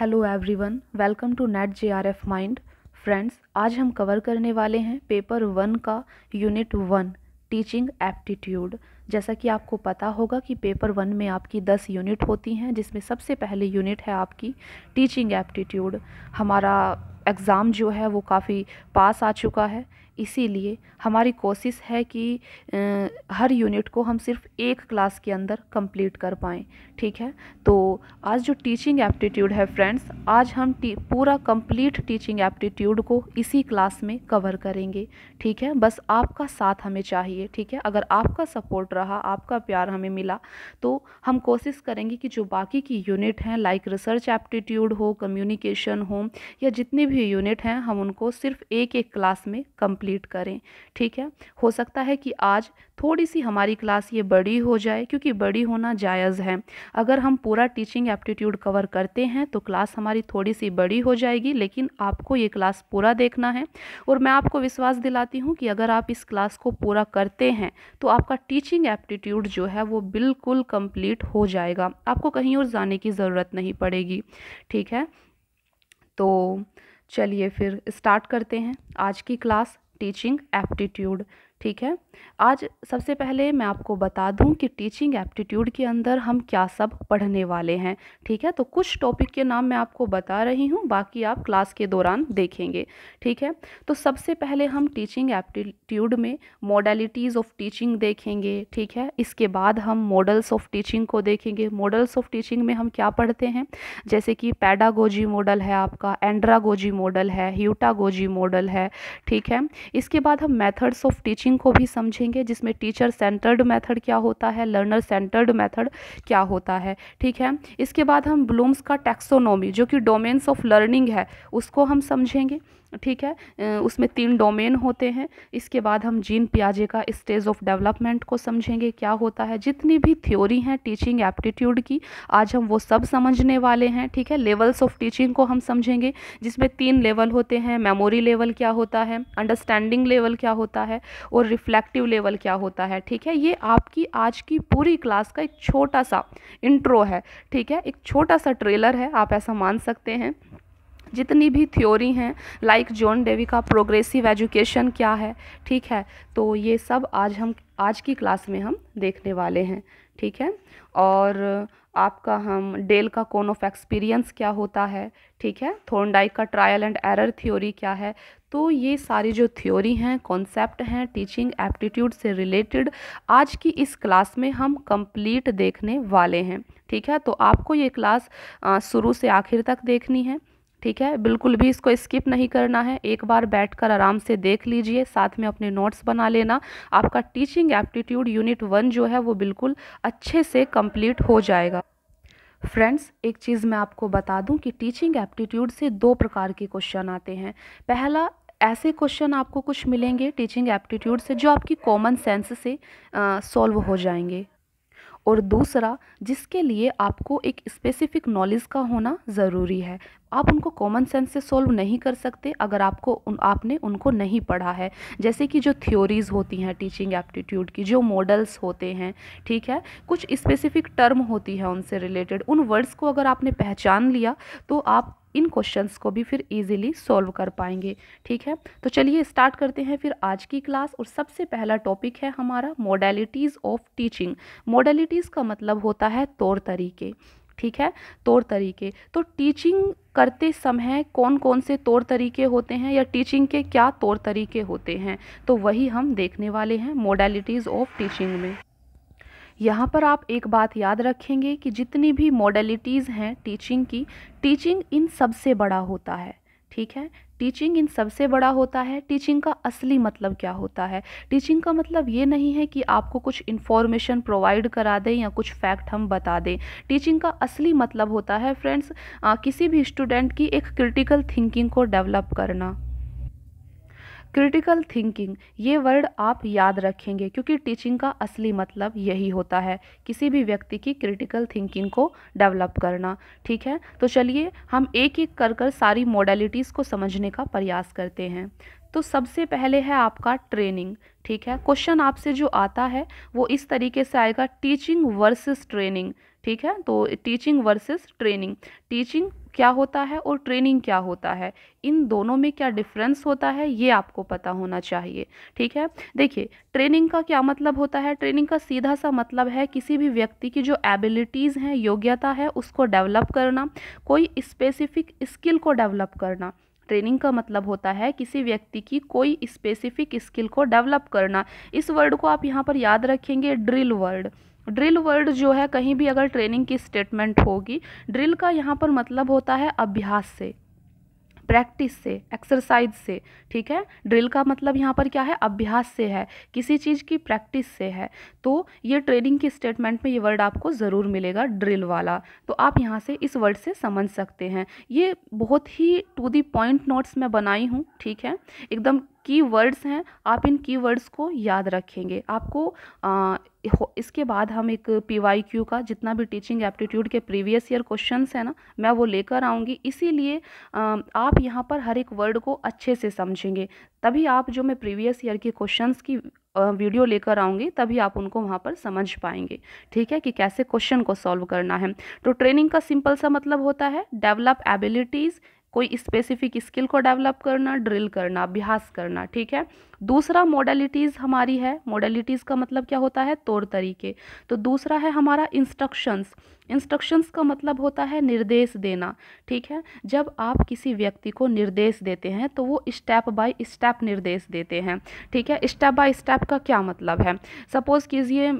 Hello everyone welcome to net J R F mind friends आज हम cover करने वाले हैं पेपर वन का यूनिट वन टीचिंग एप्टीट्यूड जैसा कि आपको पता होगा कि पेपर वन में आपकी दस यूनिट होती हैं जिसमें सबसे पहले यूनिट है आपकी टीचिंग एप्टीट्यूड हमारा एग्ज़ाम जो है वो काफ़ी पास आ चुका है इसीलिए हमारी कोशिश है कि हर यूनिट को हम सिर्फ एक क्लास के अंदर कंप्लीट कर पाएँ ठीक है तो आज जो टीचिंग एप्टीट्यूड है फ्रेंड्स आज हम पूरा कंप्लीट टीचिंग एप्टीट्यूड को इसी क्लास में कवर करेंगे ठीक है बस आपका साथ हमें चाहिए ठीक है अगर आपका सपोर्ट रहा आपका प्यार हमें मिला तो हम कोशिश करेंगे कि जो बाकी की यूनिट हैं लाइक रिसर्च एप्टीट्यूड हो कम्युनिकेशन हो या जितनी भी यूनिट हैं हम उनको सिर्फ एक एक क्लास में कम्प्लीट कंप्लीट करें ठीक है हो सकता है कि आज थोड़ी सी हमारी क्लास ये बड़ी हो जाए क्योंकि बड़ी होना जायज़ है अगर हम पूरा टीचिंग एप्टीट्यूड कवर करते हैं तो क्लास हमारी थोड़ी सी बड़ी हो जाएगी लेकिन आपको ये क्लास पूरा देखना है और मैं आपको विश्वास दिलाती हूँ कि अगर आप इस क्लास को पूरा करते हैं तो आपका टीचिंग एप्टीट्यूड जो है वो बिल्कुल कंप्लीट हो जाएगा आपको कहीं और जाने की ज़रूरत नहीं पड़ेगी ठीक है तो चलिए फिर स्टार्ट करते हैं आज की क्लास teaching aptitude ठीक है आज सबसे पहले मैं आपको बता दूं कि टीचिंग एप्टीट्यूड के अंदर हम क्या सब पढ़ने वाले हैं ठीक है तो कुछ टॉपिक के नाम मैं आपको बता रही हूं बाकी आप क्लास के दौरान देखेंगे ठीक है तो सबसे पहले हम टीचिंग एप्टीट्यूड में मॉडलिटीज़ ऑफ टीचिंग देखेंगे ठीक है इसके बाद हम मॉडल्स ऑफ टीचिंग को देखेंगे मॉडल्स ऑफ टीचिंग में हम क्या पढ़ते हैं जैसे कि पैडागोजी मॉडल है आपका एंड्रागोजी मॉडल है ह्यूटागोजी मॉडल है ठीक है इसके बाद हम मैथड्स ऑफ टीचिंग टीचिंग को भी समझेंगे जिसमें टीचर सेंटर्ड मेथड क्या होता है लर्नर सेंटर्ड मेथड क्या होता है ठीक है इसके बाद हम ब्लूम्स का टैक्सोनोमी जो कि डोमेन्स ऑफ लर्निंग है उसको हम समझेंगे ठीक है उसमें तीन डोमेन होते हैं इसके बाद हम जीन पियाजे का स्टेज ऑफ डेवलपमेंट को समझेंगे क्या होता है जितनी भी थ्योरी हैं टीचिंग एप्टीट्यूड की आज हम वो सब समझने वाले हैं ठीक है लेवल्स ऑफ टीचिंग को हम समझेंगे जिसमें तीन लेवल होते हैं मेमोरी लेवल क्या होता है अंडरस्टैंडिंग लेवल क्या होता है और रिफ्लेक्टिव लेवल क्या होता है ठीक है ये आपकी आज की पूरी क्लास का एक छोटा सा इंट्रो है ठीक है एक छोटा सा ट्रेलर है आप ऐसा मान सकते हैं जितनी भी थ्योरी हैं लाइक जॉन डेवी का प्रोग्रेसिव एजुकेशन क्या है ठीक है तो ये सब आज हम आज की क्लास में हम देखने वाले हैं ठीक है और आपका हम डेल का कोन ऑफ एक्सपीरियंस क्या होता है ठीक है थोनडाइक का ट्रायल एंड एरर थ्योरी क्या है तो ये सारी जो थ्योरी हैं कॉन्सेप्ट हैं टीचिंग एप्टीट्यूड से रिलेटेड आज की इस क्लास में हम कंप्लीट देखने वाले हैं ठीक है तो आपको ये क्लास शुरू से आखिर तक देखनी है ठीक है बिल्कुल भी इसको स्किप नहीं करना है एक बार बैठकर आराम से देख लीजिए साथ में अपने नोट्स बना लेना आपका टीचिंग एप्टीट्यूड यूनिट वन जो है वो बिल्कुल अच्छे से कंप्लीट हो जाएगा फ्रेंड्स एक चीज़ मैं आपको बता दूं कि टीचिंग एप्टीट्यूड से दो प्रकार के क्वेश्चन आते हैं पहला ऐसे क्वेश्चन आपको कुछ मिलेंगे टीचिंग एप्टीट्यूड से जो आपकी कॉमन सेंस से सॉल्व हो जाएंगे और दूसरा जिसके लिए आपको एक स्पेसिफिक नॉलेज का होना ज़रूरी है आप उनको कॉमन सेंस से सॉल्व नहीं कर सकते अगर आपको उन, आपने उनको नहीं पढ़ा है जैसे कि जो थ्योरीज़ होती हैं टीचिंग एप्टीट्यूड की जो मॉडल्स होते हैं ठीक है कुछ स्पेसिफिक टर्म होती है उनसे रिलेटेड उन वर्ड्स को अगर आपने पहचान लिया तो आप इन क्वेश्चंस को भी फिर इजीली सॉल्व कर पाएंगे ठीक है तो चलिए स्टार्ट करते हैं फिर आज की क्लास और सबसे पहला टॉपिक है हमारा मोडेलिटीज़ ऑफ टीचिंग मोडेलिटीज़ का मतलब होता है तौर तरीके ठीक है तौर तरीके तो टीचिंग करते समय कौन कौन से तौर तरीके होते हैं या टीचिंग के क्या तौर तरीके होते हैं तो वही हम देखने वाले हैं मोडालिटीज़ ऑफ टीचिंग में यहाँ पर आप एक बात याद रखेंगे कि जितनी भी मॉडलिटीज़ हैं टीचिंग की टीचिंग इन सबसे बड़ा होता है ठीक है टीचिंग इन सबसे बड़ा होता है टीचिंग का असली मतलब क्या होता है टीचिंग का मतलब ये नहीं है कि आपको कुछ इन्फॉर्मेशन प्रोवाइड करा दें या कुछ फैक्ट हम बता दें टीचिंग का असली मतलब होता है फ्रेंड्स किसी भी स्टूडेंट की एक क्रिटिकल थिंकिंग को डेवलप करना क्रिटिकल थिंकिंग ये वर्ड आप याद रखेंगे क्योंकि टीचिंग का असली मतलब यही होता है किसी भी व्यक्ति की क्रिटिकल थिंकिंग को डेवलप करना ठीक है तो चलिए हम एक एक कर कर सारी मॉडलिटीज़ को समझने का प्रयास करते हैं तो सबसे पहले है आपका ट्रेनिंग ठीक है क्वेश्चन आपसे जो आता है वो इस तरीके से आएगा टीचिंग वर्सेस ट्रेनिंग ठीक है तो टीचिंग वर्सेस ट्रेनिंग टीचिंग क्या होता है और ट्रेनिंग क्या होता है इन दोनों में क्या डिफरेंस होता है ये आपको पता होना चाहिए ठीक है देखिए ट्रेनिंग का क्या मतलब होता है ट्रेनिंग का सीधा सा मतलब है किसी भी व्यक्ति की जो एबिलिटीज़ हैं योग्यता है उसको डेवलप करना कोई स्पेसिफिक स्किल को डेवलप करना ट्रेनिंग का मतलब होता है किसी व्यक्ति की कोई स्पेसिफिक स्किल को डेवलप करना इस वर्ड को आप यहाँ पर याद रखेंगे ड्रिल वर्ड ड्रिल वर्ड जो है कहीं भी अगर ट्रेनिंग की स्टेटमेंट होगी ड्रिल का यहाँ पर मतलब होता है अभ्यास से प्रैक्टिस से एक्सरसाइज से ठीक है ड्रिल का मतलब यहाँ पर क्या है अभ्यास से है किसी चीज़ की प्रैक्टिस से है तो ये ट्रेनिंग की स्टेटमेंट में ये वर्ड आपको ज़रूर मिलेगा ड्रिल वाला तो आप यहाँ से इस वर्ड से समझ सकते हैं ये बहुत ही टू दी पॉइंट नोट्स मैं बनाई हूँ ठीक है एकदम की वर्ड्स हैं आप इन की वर्ड्स को याद रखेंगे आपको आ, इसके बाद हम एक पी का जितना भी टीचिंग एप्टीट्यूड के प्रीवियस ईयर क्वेश्चन है ना मैं वो लेकर आऊँगी इसीलिए आप यहाँ पर हर एक वर्ड को अच्छे से समझेंगे तभी आप जो मैं प्रीवियस ईयर के क्वेश्चंस की वीडियो लेकर आऊँगी तभी आप उनको वहाँ पर समझ पाएंगे ठीक है कि कैसे क्वेश्चन को सॉल्व करना है तो ट्रेनिंग का सिंपल सा मतलब होता है डेवलप एबिलिटीज़ कोई स्पेसिफिक स्किल को डेवलप करना ड्रिल करना अभ्यास करना ठीक है दूसरा मॉडलिटीज़ हमारी है मॉडलिटीज़ का मतलब क्या होता है तौर तरीके तो दूसरा है हमारा इंस्ट्रक्शंस इंस्ट्रक्शंस का मतलब होता है निर्देश देना ठीक है जब आप किसी व्यक्ति को निर्देश देते हैं तो वो स्टेप बाय स्टेप निर्देश देते हैं ठीक है स्टेप बाय स्टेप का क्या मतलब है सपोज़ कीजिए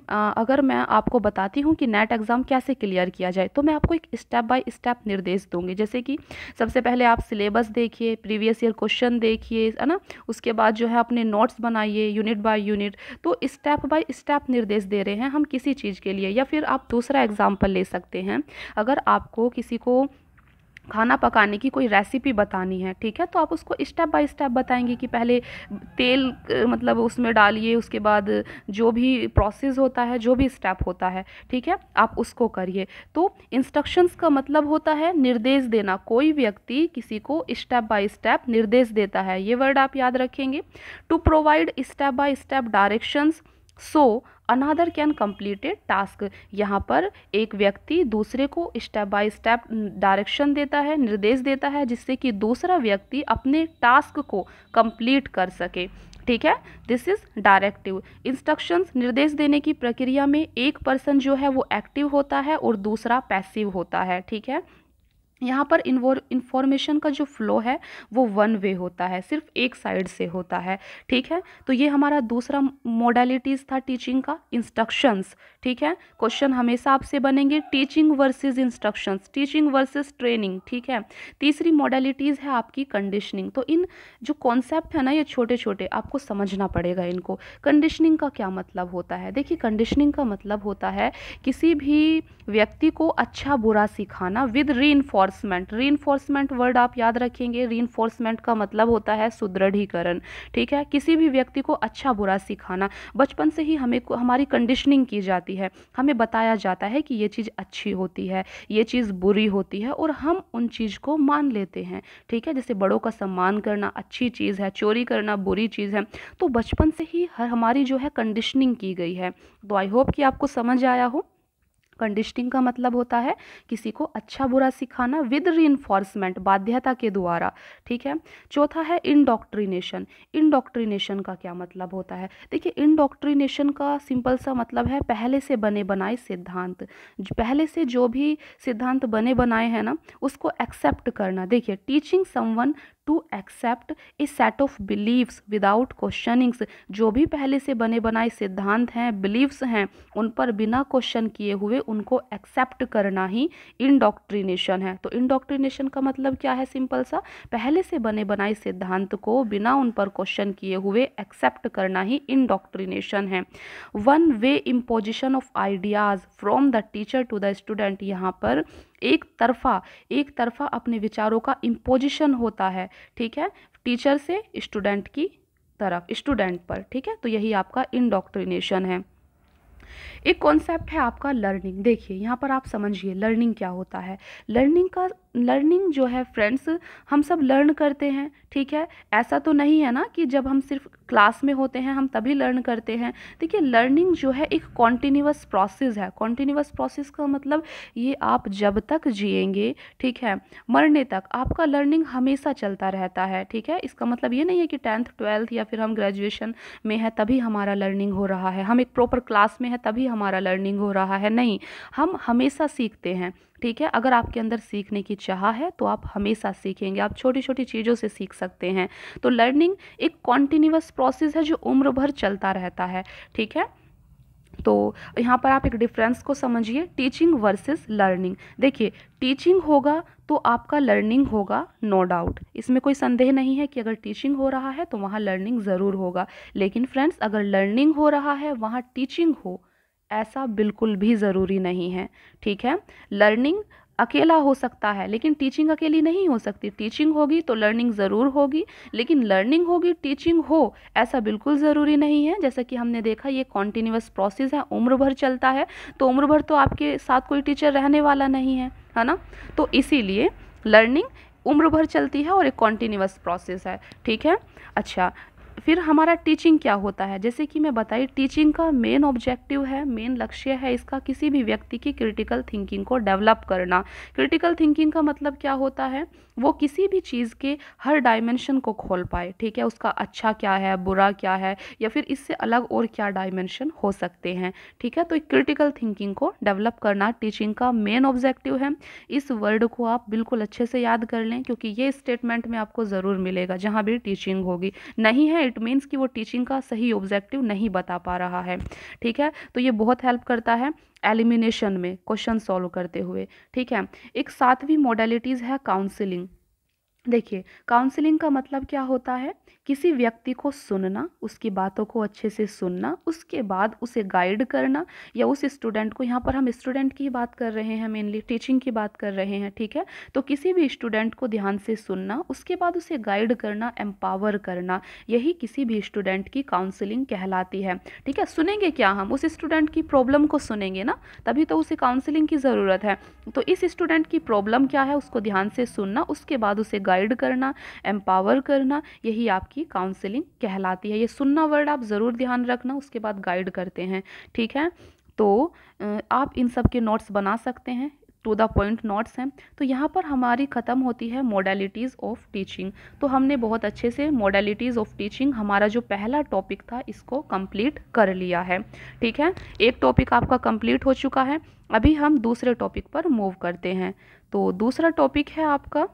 अगर मैं आपको बताती हूँ कि नेट एग्ज़ाम कैसे क्लियर किया जाए तो मैं आपको एक स्टेप बाय स्टेप निर्देश दूँगी जैसे कि सबसे पहले आप सिलेबस देखिए प्रीवियस ईयर क्वेश्चन देखिए है ना उसके बाद जो है अपने नोट्स बनाइए यूनिट बाय यूनिट तो स्टेप बाय स्टेप निर्देश दे रहे हैं हम किसी चीज़ के लिए या फिर आप दूसरा एग्ज़ाम्पल ले सकते हैं अगर आपको किसी को खाना पकाने की कोई रेसिपी बतानी है ठीक है तो आप उसको स्टेप बाय स्टेप बताएंगे कि पहले तेल मतलब उसमें डालिए उसके बाद जो भी प्रोसेस होता है जो भी स्टेप होता है ठीक है आप उसको करिए तो इंस्ट्रक्शंस का मतलब होता है निर्देश देना कोई व्यक्ति किसी को स्टेप बाय स्टेप निर्देश देता है ये वर्ड आप याद रखेंगे to provide step by step directions so another can completed task यहाँ पर एक व्यक्ति दूसरे को स्टेप बाय स्टेप डायरेक्शन देता है निर्देश देता है जिससे कि दूसरा व्यक्ति अपने टास्क को कंप्लीट कर सके ठीक है दिस इज डायरेक्टिव इंस्ट्रक्शंस निर्देश देने की प्रक्रिया में एक पर्सन जो है वो एक्टिव होता है और दूसरा पैसिव होता है ठीक है यहाँ पर इन्फॉर्मेशन का जो फ्लो है वो वन वे होता है सिर्फ एक साइड से होता है ठीक है तो ये हमारा दूसरा मोडलिटीज़ था टीचिंग का इंस्ट्रक्शंस ठीक है क्वेश्चन हमेशा आपसे बनेंगे teaching versus instructions teaching versus training ठीक है तीसरी मोडलिटीज़ है आपकी कंडीशनिंग तो इन जो कॉन्सेप्ट है ना ये छोटे छोटे आपको समझना पड़ेगा इनको कंडीशनिंग का क्या मतलब होता है देखिए कंडीशनिंग का मतलब होता है किसी भी व्यक्ति को अच्छा बुरा सिखाना विद री री एनफोर्समेंट वर्ड आप याद रखेंगे एनफोर्समेंट का मतलब होता है सुदृढ़ीकरण ठीक है किसी भी व्यक्ति को अच्छा बुरा सिखाना बचपन से ही हमें हमारी कंडीशनिंग की जाती है हमें बताया जाता है कि ये चीज़ अच्छी होती है ये चीज़ बुरी होती है और हम उन चीज़ को मान लेते हैं ठीक है जैसे बड़ों का सम्मान करना अच्छी चीज़ है चोरी करना बुरी चीज़ है तो बचपन से ही हर हमारी जो है कंडीशनिंग की गई है तो आई होप कि आपको समझ आया हो कंडीशनिंग का मतलब होता है किसी को अच्छा बुरा सिखाना विद री बाध्यता के द्वारा ठीक है चौथा है इनडॉक्ट्रीनेशन इनडॉक्ट्रीनेशन का क्या मतलब होता है देखिए इनडॉक्ट्रीनेशन का सिंपल सा मतलब है पहले से बने बनाए सिद्धांत पहले से जो भी सिद्धांत बने बनाए हैं ना उसको एक्सेप्ट करना देखिए teaching someone to accept a set of beliefs without questionings जो भी पहले से बने बनाए सिद्धांत हैं बिलीव्स हैं उन पर बिना क्वेश्चन किए हुए उनको एक्सेप्ट करना ही इनडॉक्ट्रिनेशन है तो इनडॉक्ट्रिनेशन का मतलब क्या है सिंपल सा पहले से बने बनाए सिद्धांत को बिना उन पर क्वेश्चन किए हुए एक्सेप्ट करना ही इनडॉक्ट्रिनेशन है one way imposition of ideas from the teacher to the student यहाँ पर एक तरफा एक तरफा अपने विचारों का इम्पोजिशन होता है ठीक है टीचर से स्टूडेंट की तरफ स्टूडेंट पर ठीक है तो यही आपका इनडॉक्ट्रिनेशन है एक कॉन्सेप्ट है आपका लर्निंग देखिए यहाँ पर आप समझिए लर्निंग क्या होता है लर्निंग का लर्निंग जो है फ्रेंड्स हम सब लर्न करते हैं ठीक है ऐसा तो नहीं है ना कि जब हम सिर्फ क्लास में होते हैं हम तभी लर्न करते हैं देखिए लर्निंग जो है एक कॉन्टीन्यूस प्रोसेस है कॉन्टीन्यूस प्रोसेस का मतलब ये आप जब तक जिएंगे ठीक है मरने तक आपका लर्निंग हमेशा चलता रहता है ठीक है इसका मतलब ये नहीं है कि टेंथ ट्वेल्थ या फिर हम ग्रेजुएशन में है तभी हमारा लर्निंग हो रहा है हम एक प्रॉपर क्लास में है तभी हमारा लर्निंग हो रहा है नहीं हम हमेशा सीखते हैं ठीक है अगर आपके अंदर सीखने की चाह है तो आप हमेशा सीखेंगे आप छोटी छोटी चीज़ों से सीख सकते हैं तो लर्निंग एक कॉन्टिन्यूस प्रोसेस है जो उम्र भर चलता रहता है ठीक है तो यहाँ पर आप एक डिफरेंस को समझिए टीचिंग वर्सेस लर्निंग देखिए टीचिंग होगा तो आपका लर्निंग होगा नो डाउट इसमें कोई संदेह नहीं है कि अगर टीचिंग हो रहा है तो वहाँ लर्निंग ज़रूर होगा लेकिन फ्रेंड्स अगर लर्निंग हो रहा है वहाँ टीचिंग हो ऐसा बिल्कुल भी ज़रूरी नहीं है ठीक है लर्निंग अकेला हो सकता है लेकिन टीचिंग अकेली नहीं हो सकती टीचिंग होगी तो लर्निंग ज़रूर होगी लेकिन लर्निंग होगी टीचिंग हो ऐसा बिल्कुल ज़रूरी नहीं है जैसा कि हमने देखा ये कॉन्टीन्यूस प्रोसेस है उम्र भर चलता है तो उम्र भर तो आपके साथ कोई टीचर रहने वाला नहीं है है ना तो इसीलिए लर्निंग उम्र भर चलती है और एक कॉन्टीन्यूस प्रोसेस है ठीक है अच्छा फिर हमारा टीचिंग क्या होता है जैसे कि मैं बताई टीचिंग का मेन ऑब्जेक्टिव है मेन लक्ष्य है इसका किसी भी व्यक्ति की क्रिटिकल थिंकिंग को डेवलप करना क्रिटिकल थिंकिंग का मतलब क्या होता है वो किसी भी चीज़ के हर डायमेंशन को खोल पाए ठीक है उसका अच्छा क्या है बुरा क्या है या फिर इससे अलग और क्या डायमेंशन हो सकते हैं ठीक है तो क्रिटिकल थिंकिंग को डेवलप करना टीचिंग का मेन ऑब्जेक्टिव है इस वर्ड को आप बिल्कुल अच्छे से याद कर लें क्योंकि ये स्टेटमेंट में आपको ज़रूर मिलेगा जहाँ भी टीचिंग होगी नहीं है इट इट मीन्स कि वो टीचिंग का सही ऑब्जेक्टिव नहीं बता पा रहा है ठीक है तो ये बहुत हेल्प करता है एलिमिनेशन में क्वेश्चन सॉल्व करते हुए ठीक है एक सातवीं मॉडलिटीज़ है काउंसिलिंग देखिए काउंसलिंग का मतलब क्या होता है किसी व्यक्ति को सुनना उसकी बातों को अच्छे से सुनना उसके बाद उसे गाइड करना या उस स्टूडेंट को यहाँ पर हम स्टूडेंट की बात कर रहे हैं मेनली टीचिंग की बात कर रहे हैं ठीक है तो किसी भी स्टूडेंट को ध्यान से सुनना उसके बाद उसे गाइड करना एम्पावर करना यही किसी भी स्टूडेंट की काउंसिलिंग कहलाती है ठीक है सुनेंगे क्या हम उस स्टूडेंट की प्रॉब्लम को सुनेंगे ना तभी तो उसे काउंसिलिंग की ज़रूरत है तो इस स्टूडेंट की प्रॉब्लम क्या है उसको ध्यान से सुनना उसके बाद उसे गाइड करना एम्पावर करना यही आपकी की काउंसिलिंग कहलाती है ये सुनना वर्ड आप ज़रूर ध्यान रखना उसके बाद गाइड करते हैं ठीक है तो आप इन सब के नोट्स बना सकते हैं टू द पॉइंट नोट्स हैं तो यहाँ पर हमारी ख़त्म होती है मोडेलिटीज़ ऑफ टीचिंग तो हमने बहुत अच्छे से मोडेलिटीज़ ऑफ टीचिंग हमारा जो पहला टॉपिक था इसको कंप्लीट कर लिया है ठीक है एक टॉपिक आपका कंप्लीट हो चुका है अभी हम दूसरे टॉपिक पर मूव करते हैं तो दूसरा टॉपिक है आपका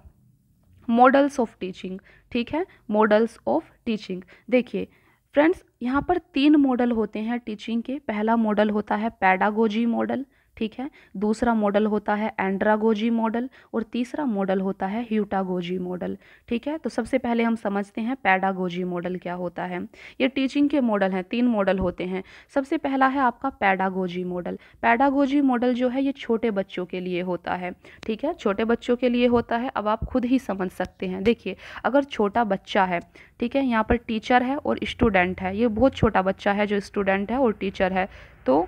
मॉडल्स ऑफ टीचिंग ठीक है मॉडल्स ऑफ टीचिंग देखिए फ्रेंड्स यहाँ पर तीन मॉडल होते हैं टीचिंग के पहला मॉडल होता है पैडागोजी मॉडल ठीक है दूसरा मॉडल होता है एंड्रागोजी मॉडल और तीसरा मॉडल होता है ह्यूटागोजी मॉडल ठीक है तो सबसे पहले हम समझते हैं पैडागोजी मॉडल क्या होता है ये टीचिंग के मॉडल हैं तीन मॉडल होते हैं सबसे पहला है आपका पैडागोजी मॉडल पैडागोजी मॉडल जो है ये छोटे बच्चों के लिए होता है ठीक है छोटे बच्चों के लिए होता है अब आप खुद ही समझ सकते हैं देखिए अगर छोटा बच्चा है ठीक है यहाँ पर टीचर है और स्टूडेंट है ये बहुत छोटा बच्चा है जो स्टूडेंट है और टीचर है तो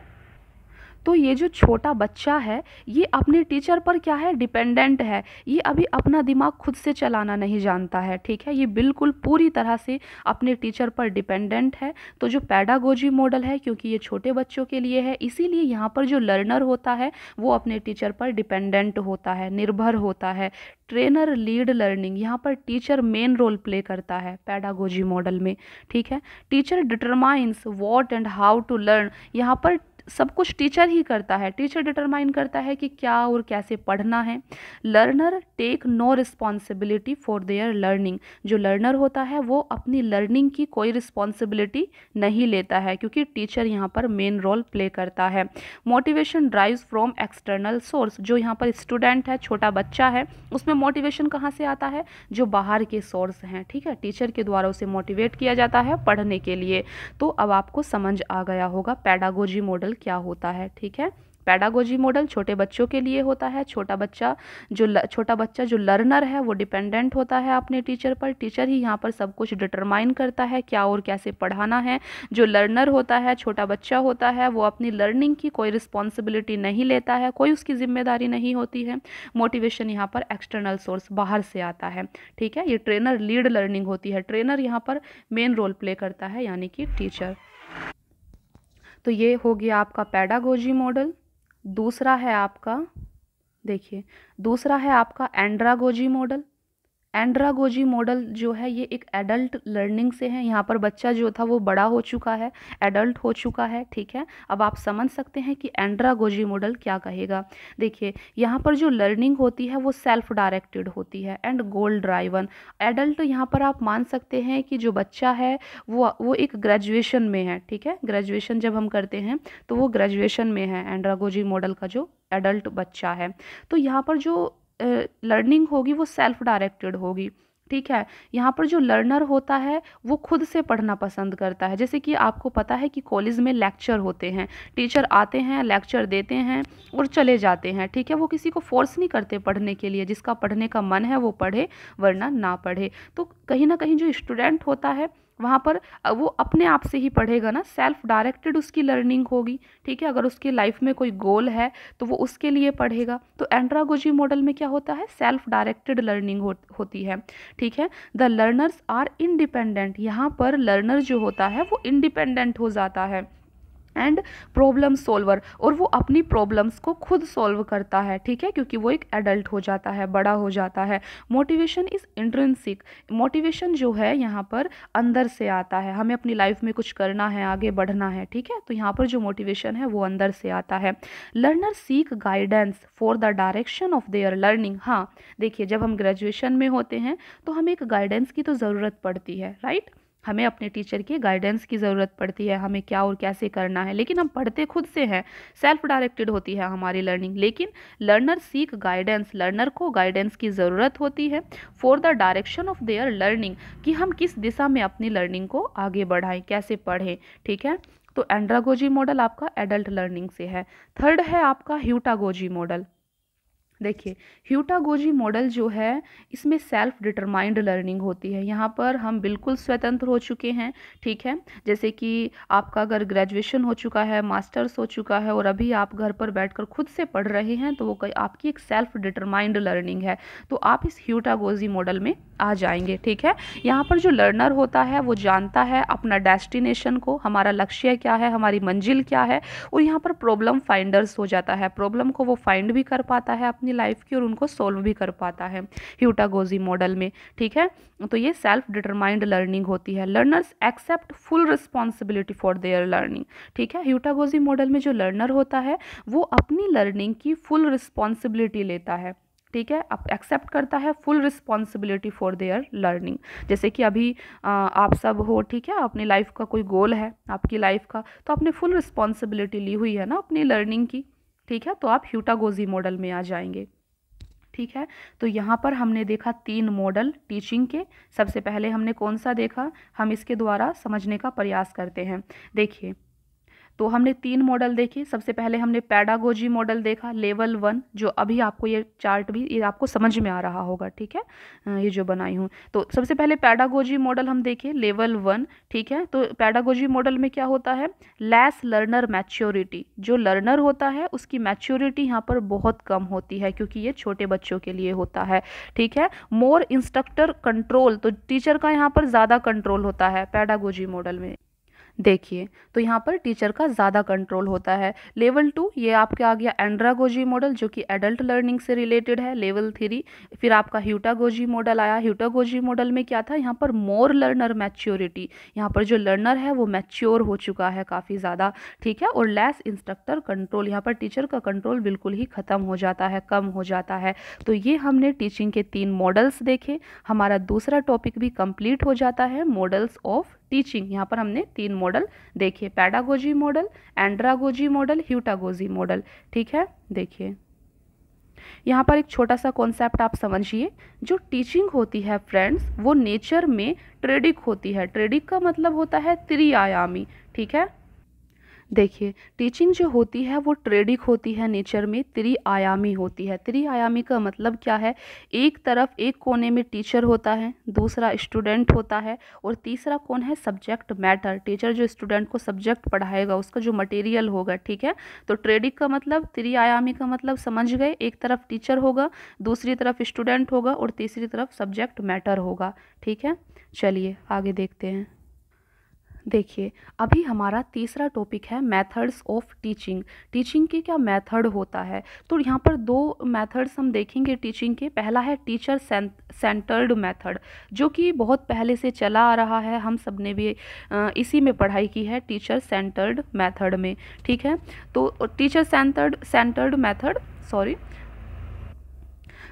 तो ये जो छोटा बच्चा है ये अपने टीचर पर क्या है डिपेंडेंट है ये अभी अपना दिमाग खुद से चलाना नहीं जानता है ठीक है ये बिल्कुल पूरी तरह से अपने टीचर पर डिपेंडेंट है तो जो पैडागोजी मॉडल है क्योंकि ये छोटे बच्चों के लिए है इसीलिए यहाँ पर जो लर्नर होता है वो अपने टीचर पर डिपेंडेंट होता है निर्भर होता है ट्रेनर लीड लर्निंग यहाँ पर टीचर मेन रोल प्ले करता है पैडागोजी मॉडल में ठीक है teacher determines what and how to learn यहाँ पर सब कुछ टीचर ही करता है टीचर डिटरमाइन करता है कि क्या और कैसे पढ़ना है learner take no responsibility for their learning जो लर्नर होता है वो अपनी लर्निंग की कोई रिस्पॉन्सिबिलिटी नहीं लेता है क्योंकि टीचर यहाँ पर मेन रोल प्ले करता है motivation drives from external source जो यहाँ पर स्टूडेंट है छोटा बच्चा है उसमें मोटिवेशन कहाँ से आता है जो बाहर के सोर्स हैं ठीक है टीचर के द्वारा उसे मोटिवेट किया जाता है पढ़ने के लिए तो अब आपको समझ आ गया होगा पैडागोजी मॉडल क्या होता है ठीक है पैडागोजी मॉडल छोटे बच्चों के लिए होता है छोटा बच्चा जो छोटा बच्चा जो लर्नर है वो डिपेंडेंट होता है अपने टीचर पर टीचर ही यहाँ पर सब कुछ डिटरमाइन करता है क्या और कैसे पढ़ाना है जो लर्नर होता है छोटा बच्चा होता है वो अपनी लर्निंग की कोई रिस्पॉन्सिबिलिटी नहीं लेता है कोई उसकी जिम्मेदारी नहीं होती है मोटिवेशन यहाँ पर एक्सटर्नल सोर्स बाहर से आता है ठीक है ये ट्रेनर लीड लर्निंग होती है ट्रेनर यहाँ पर मेन रोल प्ले करता है यानी कि टीचर तो ये हो गया आपका पैडागोजी मॉडल दूसरा है आपका देखिए दूसरा है आपका एंड्रागोजी मॉडल एंड्रागोजी मॉडल जो है ये एक एडल्ट लर्निंग से है यहाँ पर बच्चा जो था वो बड़ा हो चुका है एडल्ट हो चुका है ठीक है अब आप समझ सकते हैं कि एंड्रागोजी मॉडल क्या कहेगा देखिए यहाँ पर जो लर्निंग होती है वो सेल्फ डायरेक्टेड होती है एंड गोल ड्राइवन एडल्ट यहाँ पर आप मान सकते हैं कि जो बच्चा है वो वो एक ग्रेजुएशन में है ठीक है ग्रेजुएशन जब हम करते हैं तो वो ग्रेजुएशन में है एंड्रागोजी मॉडल का जो एडल्ट बच्चा है तो यहाँ पर जो लर्निंग होगी वो सेल्फ डायरेक्टेड होगी ठीक है यहाँ पर जो लर्नर होता है वो खुद से पढ़ना पसंद करता है जैसे कि आपको पता है कि कॉलेज में लेक्चर होते हैं टीचर आते हैं लेक्चर देते हैं और चले जाते हैं ठीक है वो किसी को फोर्स नहीं करते पढ़ने के लिए जिसका पढ़ने का मन है वो पढ़े वरना ना पढ़े तो कहीं ना कहीं जो स्टूडेंट होता है वहाँ पर वो अपने आप से ही पढ़ेगा ना सेल्फ डायरेक्टेड उसकी लर्निंग होगी ठीक है अगर उसके लाइफ में कोई गोल है तो वो उसके लिए पढ़ेगा तो एंड्रागोजी मॉडल में क्या होता है सेल्फ डायरेक्टेड लर्निंग हो, होती है ठीक है द लर्नर्स आर इंडिपेंडेंट यहाँ पर लर्नर जो होता है वो इंडिपेंडेंट हो जाता है एंड प्रॉब्लम सोल्वर और वो अपनी प्रॉब्लम्स को खुद सॉल्व करता है ठीक है क्योंकि वो एक एडल्ट हो जाता है बड़ा हो जाता है मोटिवेशन इज़ इंट्रेंसिक मोटिवेशन जो है यहाँ पर अंदर से आता है हमें अपनी लाइफ में कुछ करना है आगे बढ़ना है ठीक है तो यहाँ पर जो मोटिवेशन है वो अंदर से आता है learner seek guidance for the direction of their learning हाँ देखिए जब हम ग्रेजुएशन में होते हैं तो हमें एक गाइडेंस की तो ज़रूरत पड़ती है राइट right? हमें अपने टीचर की गाइडेंस की ज़रूरत पड़ती है हमें क्या और कैसे करना है लेकिन हम पढ़ते खुद से हैं सेल्फ डायरेक्टेड होती है हमारी लर्निंग लेकिन लर्नर सीख गाइडेंस लर्नर को गाइडेंस की ज़रूरत होती है for the direction of their learning कि हम किस दिशा में अपनी लर्निंग को आगे बढ़ाएं कैसे पढ़ें ठीक है तो एंड्रागोजी मॉडल आपका एडल्ट लर्निंग से है थर्ड है आपका ह्यूटागोजी मॉडल देखिए ह्यूटागोजी मॉडल जो है इसमें सेल्फ डिटरमाइंड लर्निंग होती है यहाँ पर हम बिल्कुल स्वतंत्र हो चुके हैं ठीक है जैसे कि आपका अगर ग्रेजुएशन हो चुका है मास्टर्स हो चुका है और अभी आप घर पर बैठकर खुद से पढ़ रहे हैं तो वो आपकी एक सेल्फ डिटरमाइंड लर्निंग है तो आप इस ह्यूटागोजी मॉडल में आ जाएंगे ठीक है यहाँ पर जो लर्नर होता है वो जानता है अपना डेस्टिनेशन को हमारा लक्ष्य क्या है हमारी मंजिल क्या है और यहाँ पर प्रॉब्लम फाइंडर्स हो जाता है प्रॉब्लम को वो फाइंड भी कर पाता है अपने अपनी लाइफ की और उनको सोल्व भी कर पाता है ह्यूटागोजी मॉडल में ठीक है तो ये सेल्फ डिटरमाइंड लर्निंग होती है learners accept full responsibility for their learning ठीक है ह्यूटागोजी मॉडल में जो लर्नर होता है वो अपनी लर्निंग की फुल रिस्पॉन्सिबिलिटी लेता है ठीक है अब एक्सेप्ट करता है full responsibility for their learning जैसे कि अभी आ, आप सब हो ठीक है अपनी लाइफ का कोई गोल है आपकी लाइफ का तो आपने फुल रिस्पॉन्सिबिलिटी ली हुई है ना अपनी लर्निंग की ठीक है तो आप ह्यूटागोजी मॉडल में आ जाएंगे ठीक है तो यहाँ पर हमने देखा तीन मॉडल टीचिंग के सबसे पहले हमने कौन सा देखा हम इसके द्वारा समझने का प्रयास करते हैं देखिए तो हमने तीन मॉडल देखे सबसे पहले हमने पैडागोजी मॉडल देखा लेवल वन जो अभी आपको ये चार्ट भी ये आपको समझ में आ रहा होगा ठीक है ये जो बनाई हूँ तो सबसे पहले पैडागोजी मॉडल हम देखें लेवल वन ठीक है तो पैडागोजी मॉडल में क्या होता है लेस लर्नर मैच्योरिटी जो लर्नर होता है उसकी मैच्योरिटी यहाँ पर बहुत कम होती है क्योंकि ये छोटे बच्चों के लिए होता है ठीक है मोर इंस्ट्रक्टर कंट्रोल तो टीचर का यहाँ पर ज़्यादा कंट्रोल होता है पैडागोजी मॉडल में देखिए तो यहाँ पर टीचर का ज़्यादा कंट्रोल होता है लेवल टू ये आपके आ गया एंड्रागोजी मॉडल जो कि एडल्ट लर्निंग से रिलेटेड है लेवल थ्री फिर आपका ह्यूटागोजी मॉडल आया ह्यूटागोजी मॉडल में क्या था यहाँ पर मोर लर्नर मैच्योरिटी यहाँ पर जो लर्नर है वो मैच्योर हो चुका है काफ़ी ज़्यादा ठीक है और लेस इंस्ट्रक्टर कंट्रोल यहाँ पर टीचर का कंट्रोल बिल्कुल ही ख़त्म हो जाता है कम हो जाता है तो ये हमने टीचिंग के तीन मॉडल्स देखे हमारा दूसरा टॉपिक भी कंप्लीट हो जाता है मॉडल्स ऑफ टीचिंग यहाँ पर हमने तीन मॉडल देखे pedagogy model andragogy model heutagogy model ठीक है देखिए यहाँ पर एक छोटा सा कॉन्सेप्ट आप समझिए जो टीचिंग होती है फ्रेंड्स वो नेचर में ट्रेडिक होती है ट्रेडिक का मतलब होता है त्रिआयामी ठीक है देखिए टीचिंग जो होती है वो ट्रेडिक होती है नेचर में त्रिआयामी होती है त्रिआयामी का मतलब क्या है एक तरफ एक कोने में टीचर होता है दूसरा स्टूडेंट होता है और तीसरा कौन है सब्जेक्ट मैटर टीचर जो स्टूडेंट को सब्जेक्ट पढ़ाएगा उसका जो मटेरियल होगा ठीक है तो ट्रेडिक का मतलब त्रिआयामी का मतलब समझ गए एक तरफ टीचर होगा दूसरी तरफ स्टूडेंट होगा और तीसरी तरफ सब्जेक्ट मैटर होगा ठीक है चलिए आगे देखते हैं देखिए अभी हमारा तीसरा टॉपिक है मेथड्स ऑफ टीचिंग टीचिंग के क्या मेथड होता है तो यहाँ पर दो मेथड्स हम देखेंगे टीचिंग के पहला है टीचर सेंटर्ड मेथड जो कि बहुत पहले से चला आ रहा है हम सब ने भी इसी में पढ़ाई की है टीचर सेंटर्ड मेथड में ठीक है तो teacher centred centred method sorry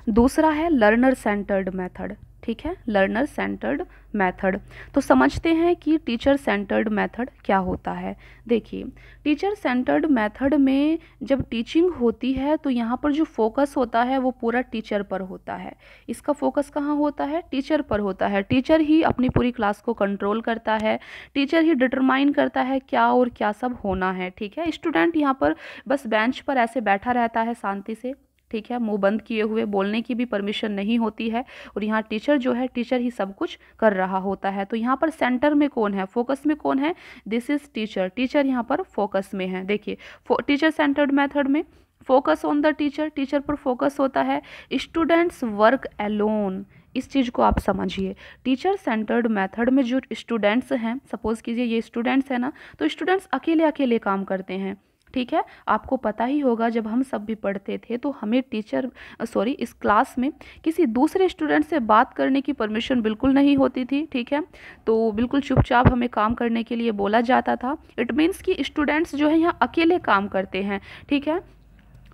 दूसरा है लर्नर सेंटर्ड मेथड ठीक है लर्नर सेंटर्ड मेथड तो समझते हैं कि टीचर सेंटर्ड मेथड क्या होता है देखिए टीचर सेंटर्ड मेथड में जब टीचिंग होती है तो यहाँ पर जो फोकस होता है वो पूरा टीचर पर होता है इसका फोकस कहाँ होता है टीचर पर होता है टीचर ही अपनी पूरी क्लास को कंट्रोल करता है टीचर ही डिटरमाइन करता है क्या और क्या सब होना है ठीक है स्टूडेंट यहाँ पर बस बेंच पर ऐसे बैठा रहता है शांति से ठीक है मुंह बंद किए हुए बोलने की भी परमिशन नहीं होती है और यहाँ टीचर जो है टीचर ही सब कुछ कर रहा होता है तो यहाँ पर सेंटर में कौन है फोकस में कौन है दिस इज़ टीचर टीचर यहाँ पर फोकस में है देखिए टीचर सेंटर्ड मैथड में focus on the teacher teacher पर फोकस होता है स्टूडेंट्स वर्क एलोन इस चीज़ को आप समझिए टीचर सेंटर्ड मेथड में जो स्टूडेंट्स हैं सपोज़ कीजिए ये स्टूडेंट्स हैं ना तो स्टूडेंट्स अकेले अकेले काम करते हैं ठीक है आपको पता ही होगा जब हम सब भी पढ़ते थे तो हमें टीचर सॉरी इस क्लास में किसी दूसरे स्टूडेंट से बात करने की परमिशन बिल्कुल नहीं होती थी ठीक है तो बिल्कुल चुपचाप हमें काम करने के लिए बोला जाता था इट मीन्स कि स्टूडेंट्स जो है यहाँ अकेले काम करते हैं ठीक है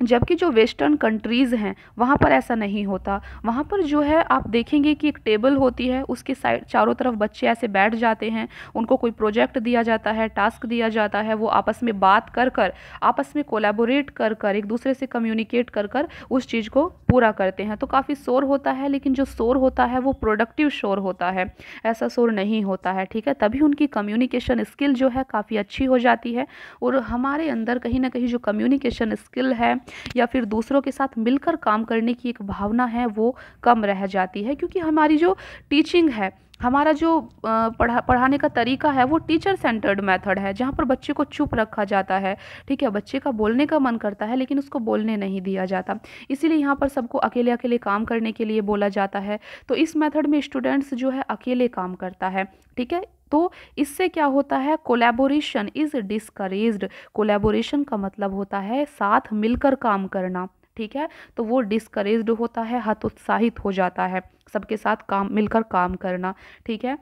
जबकि जो वेस्टर्न कंट्रीज़ हैं वहाँ पर ऐसा नहीं होता वहाँ पर जो है आप देखेंगे कि एक टेबल होती है उसके साइड चारों तरफ बच्चे ऐसे बैठ जाते हैं उनको कोई प्रोजेक्ट दिया जाता है टास्क दिया जाता है वो आपस में बात कर कर आपस में कोलेबोरेट कर कर एक दूसरे से कम्युनिकेट कर कर उस चीज़ को पूरा करते हैं तो काफ़ी शोर होता है लेकिन जो शोर होता है वो प्रोडक्टिव शोर होता है ऐसा शोर नहीं होता है ठीक है तभी उनकी कम्युनिकेशन स्किल जो है काफ़ी अच्छी हो जाती है और हमारे अंदर कहीं ना कहीं जो कम्युनिकेशन स्किल है या फिर दूसरों के साथ मिलकर काम करने की एक भावना है वो कम रह जाती है क्योंकि हमारी जो टीचिंग है हमारा जो पढ़ा पढ़ाने का तरीका है वो टीचर सेंटर्ड मेथड है जहाँ पर बच्चे को चुप रखा जाता है ठीक है बच्चे का बोलने का मन करता है लेकिन उसको बोलने नहीं दिया जाता इसीलिए यहाँ पर सबको अकेले अकेले काम करने के लिए बोला जाता है तो इस मेथड में स्टूडेंट्स जो है अकेले काम करता है ठीक है तो इससे क्या होता है कोलैबोरेशन इज़ डिस्करेज्ड कोलैबोरेशन का मतलब होता है साथ मिलकर काम करना ठीक है तो वो डिस्करेज्ड होता है हतोत्साहित हो जाता है सबके साथ काम मिलकर काम करना ठीक है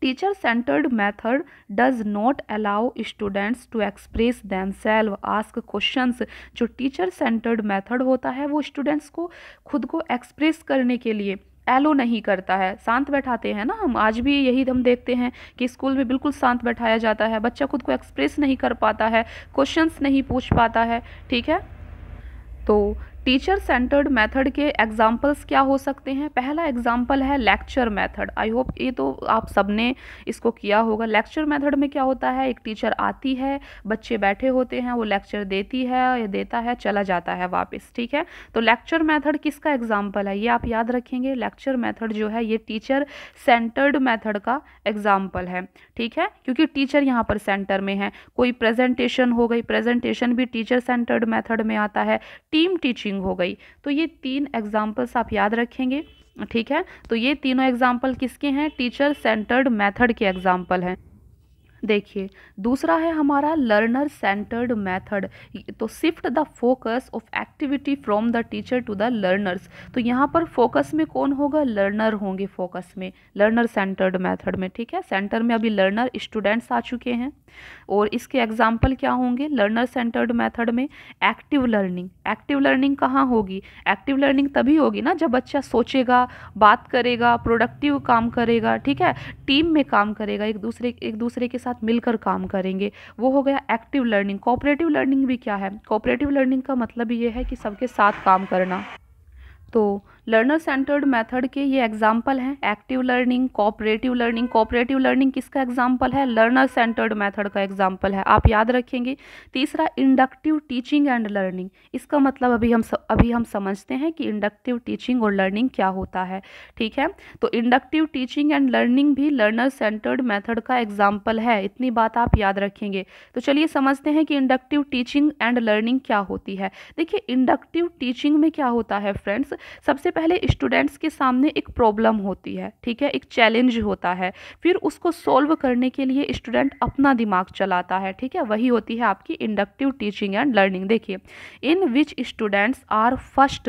teacher centred method does not allow students to express themselves ask question जो टीचर सेंटर्ड मैथड होता है वो स्टूडेंट्स को खुद को एक्सप्रेस करने के लिए एलो नहीं करता है शांत बैठाते हैं ना हम आज भी यही हम देखते हैं कि स्कूल में बिल्कुल शांत बैठाया जाता है बच्चा खुद को एक्सप्रेस नहीं कर पाता है क्वेश्चंस नहीं पूछ पाता है ठीक है तो टीचर सेंटर्ड मेथड के एग्जांपल्स क्या हो सकते हैं पहला एग्जांपल है लेक्चर मेथड आई होप ये तो आप सबने इसको किया होगा लेक्चर मेथड में क्या होता है एक टीचर आती है बच्चे बैठे होते हैं वो लेक्चर देती है देता है चला जाता है वापस ठीक है तो लेक्चर मैथड किसका एग्जाम्पल है ये आप याद रखेंगे लेक्चर मैथड जो है ये टीचर सेंटर्ड मैथड का एग्जाम्पल है ठीक है क्योंकि टीचर यहाँ पर सेंटर में है कोई प्रेजेंटेशन हो गई प्रेजेंटेशन भी टीचर सेंटर्ड मैथड में आता है टीम टीचिंग रिंग हो गई तो ये तीन एग्जाम्पल्स आप याद रखेंगे ठीक है तो ये तीनों एग्जाम्पल किसके हैं टीचर सेंटर्ड मेथड के एग्जाम्पल हैं देखिए दूसरा है हमारा लर्नर सेंटर्ड मेथड तो shift the focus of activity from the teacher to the learners तो यहाँ पर फोकस में कौन होगा लर्नर होंगे फोकस में लर्नर सेंटर्ड मेथड में ठीक है सेंटर में अभी लर्नर स्टूडेंट्स आ चुके हैं और इसके एग्जाम्पल क्या होंगे लर्नर सेंटर्ड मैथड में एक्टिव लर्निंग एक्टिव लर्निंग कहाँ होगी एक्टिव लर्निंग तभी होगी ना जब बच्चा सोचेगा बात करेगा प्रोडक्टिव काम करेगा ठीक है टीम में काम करेगा एक दूसरे एक दूसरे के साथ साथ मिलकर काम करेंगे वो हो गया एक्टिव लर्निंग कोऑपरेटिव लर्निंग भी क्या है कोऑपरेटिव लर्निंग का मतलब ये है कि सबके साथ काम करना तो लर्नर सेंटर्ड मेथड के ये एग्जाम्पल हैं active learning cooperative learning cooperative learning किसका एग्जाम्पल है लर्नर सेंटर्ड मेथड का एग्जाम्पल है आप याद रखेंगे तीसरा इंडक्टिव टीचिंग एंड लर्निंग इसका मतलब अभी हम अभी हम समझते हैं कि इंडक्टिव टीचिंग और लर्निंग क्या होता है ठीक है तो इंडक्टिव टीचिंग एंड लर्निंग भी लर्नर सेंटर्ड मैथड का एग्जाम्पल है इतनी बात आप याद रखेंगे तो चलिए समझते हैं कि इंडक्टिव टीचिंग एंड लर्निंग क्या होती है देखिए इंडक्टिव टीचिंग में क्या होता है फ्रेंड्स सबसे पहले स्टूडेंट्स के सामने एक प्रॉब्लम होती है ठीक है एक चैलेंज होता है फिर उसको सोल्व करने के लिए स्टूडेंट अपना दिमाग चलाता है ठीक है वही होती है आपकी इंडक्टिव टीचिंग एंड लर्निंग देखिए in which students are first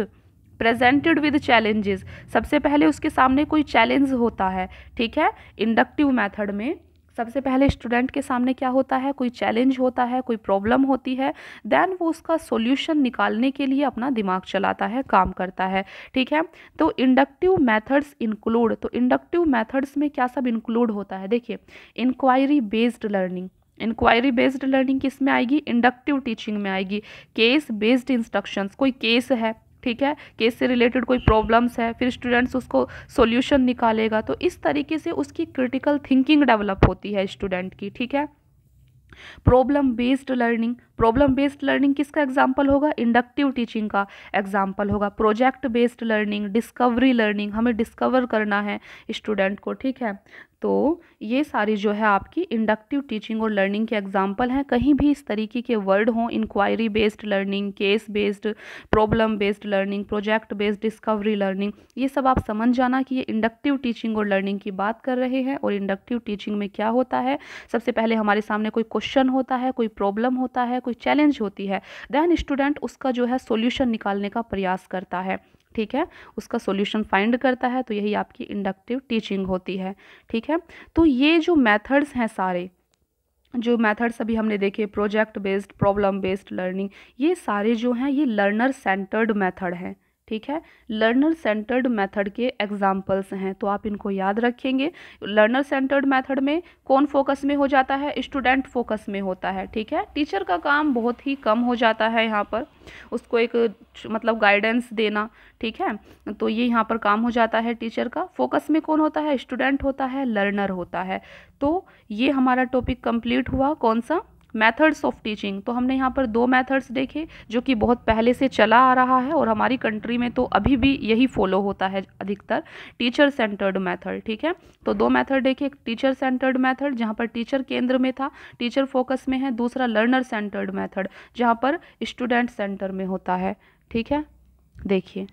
presented with challenges सबसे पहले उसके सामने कोई चैलेंज होता है ठीक है इंडक्टिव मैथड में सबसे पहले स्टूडेंट के सामने क्या होता है कोई चैलेंज होता है कोई प्रॉब्लम होती है देन वो उसका सोल्यूशन निकालने के लिए अपना दिमाग चलाता है काम करता है ठीक है तो इंडक्टिव मैथड्स इंक्लूड तो इंडक्टिव मैथड्स में क्या सब इंक्लूड होता है देखिए inquiry based learning inquiry based learning किस में आएगी इंडक्टिव टीचिंग में आएगी केस बेस्ड इंस्ट्रक्शंस कोई केस है ठीक है केस से रिलेटेड कोई प्रॉब्लम्स है फिर स्टूडेंट्स उसको सॉल्यूशन निकालेगा तो इस तरीके से उसकी क्रिटिकल थिंकिंग डेवलप होती है स्टूडेंट की ठीक है problem based learning problem based learning किसका एग्जाम्पल होगा इंडक्टिव टीचिंग का एग्जाम्पल होगा project based learning discovery learning हमें डिस्कवर करना है स्टूडेंट को ठीक है तो ये सारी जो है आपकी इंडक्टिव टीचिंग और लर्निंग के एग्जाम्पल हैं कहीं भी इस तरीके के वर्ड हों inquiry based learning case based problem based learning project based discovery learning ये सब आप समझ जाना कि ये इंडक्टिव टीचिंग और लर्निंग की बात कर रहे हैं और इंडक्टिव टीचिंग में क्या होता है सबसे पहले हमारे सामने कोई क्वेश्चन होता है कोई प्रॉब्लम होता है कोई चैलेंज होती है देन स्टूडेंट उसका जो है सोल्यूशन निकालने का प्रयास करता है ठीक है उसका सॉल्यूशन फाइंड करता है तो यही आपकी इंडक्टिव टीचिंग होती है ठीक है तो ये जो मेथड्स हैं सारे जो मेथड्स अभी हमने देखे project based problem based learning ये सारे जो हैं ये लर्नर सेंटर्ड मेथड हैं ठीक है लर्नर सेंटर्ड मेथड के एग्जाम्पल्स हैं तो आप इनको याद रखेंगे लर्नर सेंटर्ड मेथड में कौन फोकस में हो जाता है स्टूडेंट फोकस में होता है ठीक है टीचर का काम बहुत ही कम हो जाता है यहाँ पर उसको एक मतलब गाइडेंस देना ठीक है तो ये यहाँ पर काम हो जाता है टीचर का फोकस में कौन होता है स्टूडेंट होता है लर्नर होता है तो ये हमारा टॉपिक कंप्लीट हुआ कौन सा मेथड्स ऑफ टीचिंग तो हमने यहाँ पर दो मेथड्स देखे जो कि बहुत पहले से चला आ रहा है और हमारी कंट्री में तो अभी भी यही फॉलो होता है अधिकतर टीचर सेंटर्ड मेथड ठीक है तो दो मेथड देखे एक टीचर सेंटर्ड मेथड जहाँ पर टीचर केंद्र में था टीचर फोकस में है दूसरा लर्नर सेंटर्ड मैथड जहाँ पर स्टूडेंट सेंटर में होता है ठीक है देखिए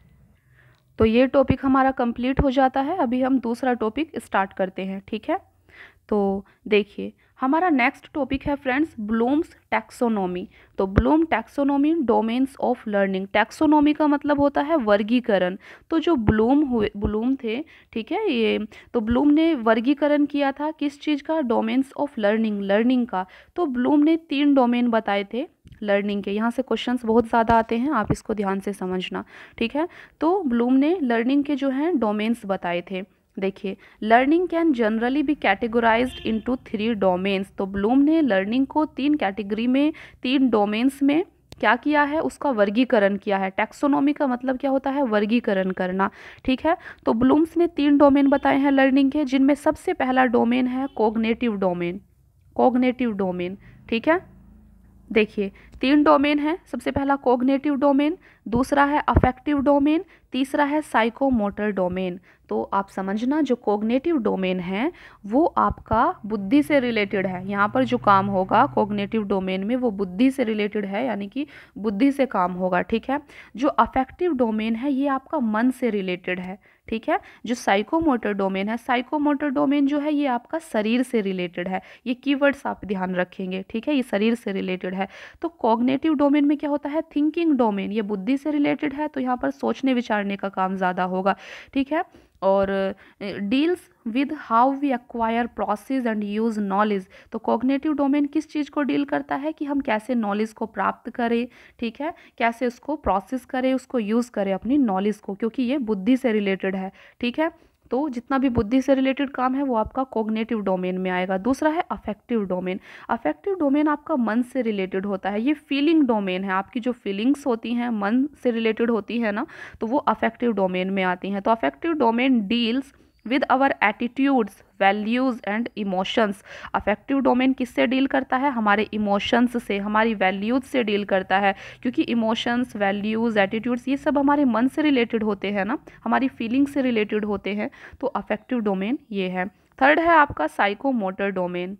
तो ये टॉपिक हमारा कंप्लीट हो जाता है अभी हम दूसरा टॉपिक स्टार्ट करते हैं ठीक है तो देखिए हमारा नेक्स्ट टॉपिक है फ्रेंड्स ब्लूम्स टैक्सोनॉमी तो Bloom taxonomy domains of learning taxonomy का मतलब होता है वर्गीकरण तो जो ब्लूम हुए ब्लूम थे ठीक है ये तो ब्लूम ने वर्गीकरण किया था किस चीज़ का डोमेन्स ऑफ लर्निंग लर्निंग का तो ब्लूम ने तीन डोमेन बताए थे लर्निंग के यहाँ से क्वेश्चंस बहुत ज़्यादा आते हैं आप इसको ध्यान से समझना ठीक है तो ब्लूम ने लर्निंग के जो हैं डोमेन्स बताए थे देखिए लर्निंग कैन जनरली भी कैटेगराइज्ड इनटू थ्री डोमेन्स तो ब्लूम ने लर्निंग को तीन कैटेगरी में तीन डोमेन्स में क्या किया है उसका वर्गीकरण किया है टैक्सोनॉमी का मतलब क्या होता है वर्गीकरण करना ठीक है तो ब्लूम्स ने तीन डोमेन बताए हैं लर्निंग के जिनमें सबसे पहला डोमेन है कोग्नेटिव डोमेन कोग्नेटिव डोमेन ठीक है देखिए तीन डोमेन है सबसे पहला कोग्नेटिव डोमेन दूसरा है अफेक्टिव डोमेन तीसरा है साइकोमोटर डोमेन तो आप समझना जो कोग्नेटिव डोमेन है वो आपका बुद्धि से रिलेटेड है यहाँ पर जो काम होगा कोग्नेटिव डोमेन में वो बुद्धि से रिलेटेड है यानी कि बुद्धि से काम होगा ठीक है जो अफेक्टिव डोमेन है ये आपका मन से रिलेटेड है ठीक है जो साइकोमोटर डोमेन है साइकोमोटर डोमेन जो है ये आपका शरीर से रिलेटेड है ये कीवर्ड्स आप ध्यान रखेंगे ठीक है ये शरीर से रिलेटेड है तो कॉग्नेटिव डोमेन में क्या होता है थिंकिंग डोमेन ये बुद्धि से रिलेटेड है तो यहाँ पर सोचने विचारने का काम ज़्यादा होगा ठीक है और deals with how we acquire process and use knowledge तो कॉग्नेटिव डोमेन किस चीज़ को डील करता है कि हम कैसे नॉलेज को प्राप्त करें ठीक है कैसे उसको प्रोसेस करें उसको यूज़ करें अपनी नॉलेज को क्योंकि ये बुद्धि से रिलेटेड है ठीक है तो जितना भी बुद्धि से रिलेटेड काम है वो आपका कोग्नेटिव डोमेन में आएगा दूसरा है अफेक्टिव डोमेन अफेक्टिव डोमेन आपका मन से रिलेटेड होता है ये फीलिंग डोमेन है आपकी जो फीलिंग्स होती हैं मन से रिलेटेड होती है ना तो वो अफेक्टिव डोमेन में आती हैं तो affective domain deals with our attitudes values and emotions affective domain किससे डील करता है हमारे इमोशंस से हमारी वैल्यूज़ से डील करता है क्योंकि इमोशंस वैल्यूज़ एटीट्यूड्स ये सब हमारे मन से रिलेटेड होते हैं ना हमारी फीलिंग से रिलेटेड होते हैं तो अफेक्टिव डोमेन ये है थर्ड है आपका psycho motor domain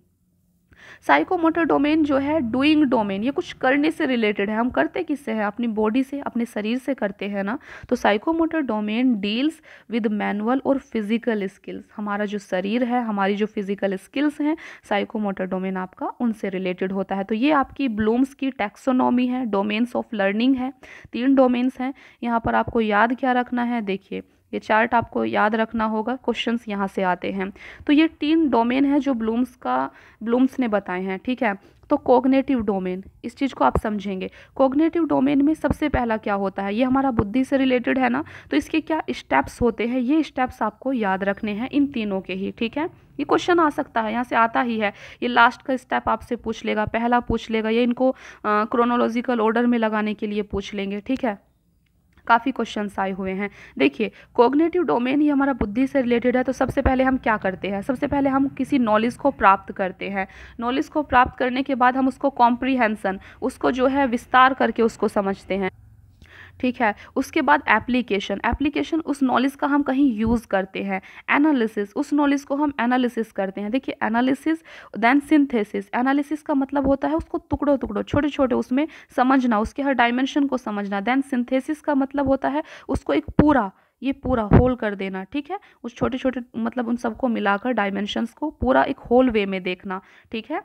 psychomotor domain जो है डूइंग डोमेन ये कुछ करने से रिलेटेड है हम करते किससे हैं अपनी बॉडी से अपने शरीर से करते हैं ना तो psychomotor domain deals with manual और फिजिकल स्किल्स हमारा जो शरीर है हमारी जो फिजिकल स्किल्स हैं साइकोमोटर डोमेन आपका उनसे रिलेटेड होता है तो ये आपकी ब्लूम्स की टैक्सोनॉमी है डोमेन्स ऑफ लर्निंग है तीन डोमेन्स हैं यहाँ पर आपको याद क्या रखना है देखिए ये चार्ट आपको याद रखना होगा क्वेश्चंस यहाँ से आते हैं तो ये तीन डोमेन है जो ब्लूम्स का ब्लूम्स ने बताए हैं ठीक है तो कोग्नेटिव डोमेन इस चीज़ को आप समझेंगे कोग्नेटिव डोमेन में सबसे पहला क्या होता है ये हमारा बुद्धि से रिलेटेड है ना तो इसके क्या स्टेप्स होते हैं ये स्टेप्स आपको याद रखने हैं इन तीनों के ही ठीक है ये क्वेश्चन आ सकता है यहाँ से आता ही है ये लास्ट का स्टेप आपसे पूछ लेगा पहला पूछ लेगा ये इनको क्रोनोलॉजिकल ऑर्डर में लगाने के लिए पूछ लेंगे ठीक है काफ़ी क्वेश्चन आए हुए हैं देखिए कोग्नेटिव डोमेन ही हमारा बुद्धि से रिलेटेड है तो सबसे पहले हम क्या करते हैं सबसे पहले हम किसी नॉलेज को प्राप्त करते हैं नॉलेज को प्राप्त करने के बाद हम उसको कॉम्प्रीहेंसन उसको जो है विस्तार करके उसको समझते हैं ठीक है उसके बाद एप्लीकेशन एप्लीकेशन उस नॉलेज का हम कहीं यूज़ करते हैं एनालिसिस उस नॉलेज को हम एनालिसिस करते हैं देखिए एनालिसिस देन सिंथेसिस एनालिसिस का मतलब होता है उसको टुकड़ों टुकड़ों छोटे छोटे उसमें समझना उसके हर डायमेंशन को समझना देन सिंथेसिस का मतलब होता है उसको एक पूरा ये पूरा होल कर देना ठीक है उस छोटे छोटे मतलब उन सबको मिलाकर डायमेंशंस को पूरा एक होल वे में देखना ठीक है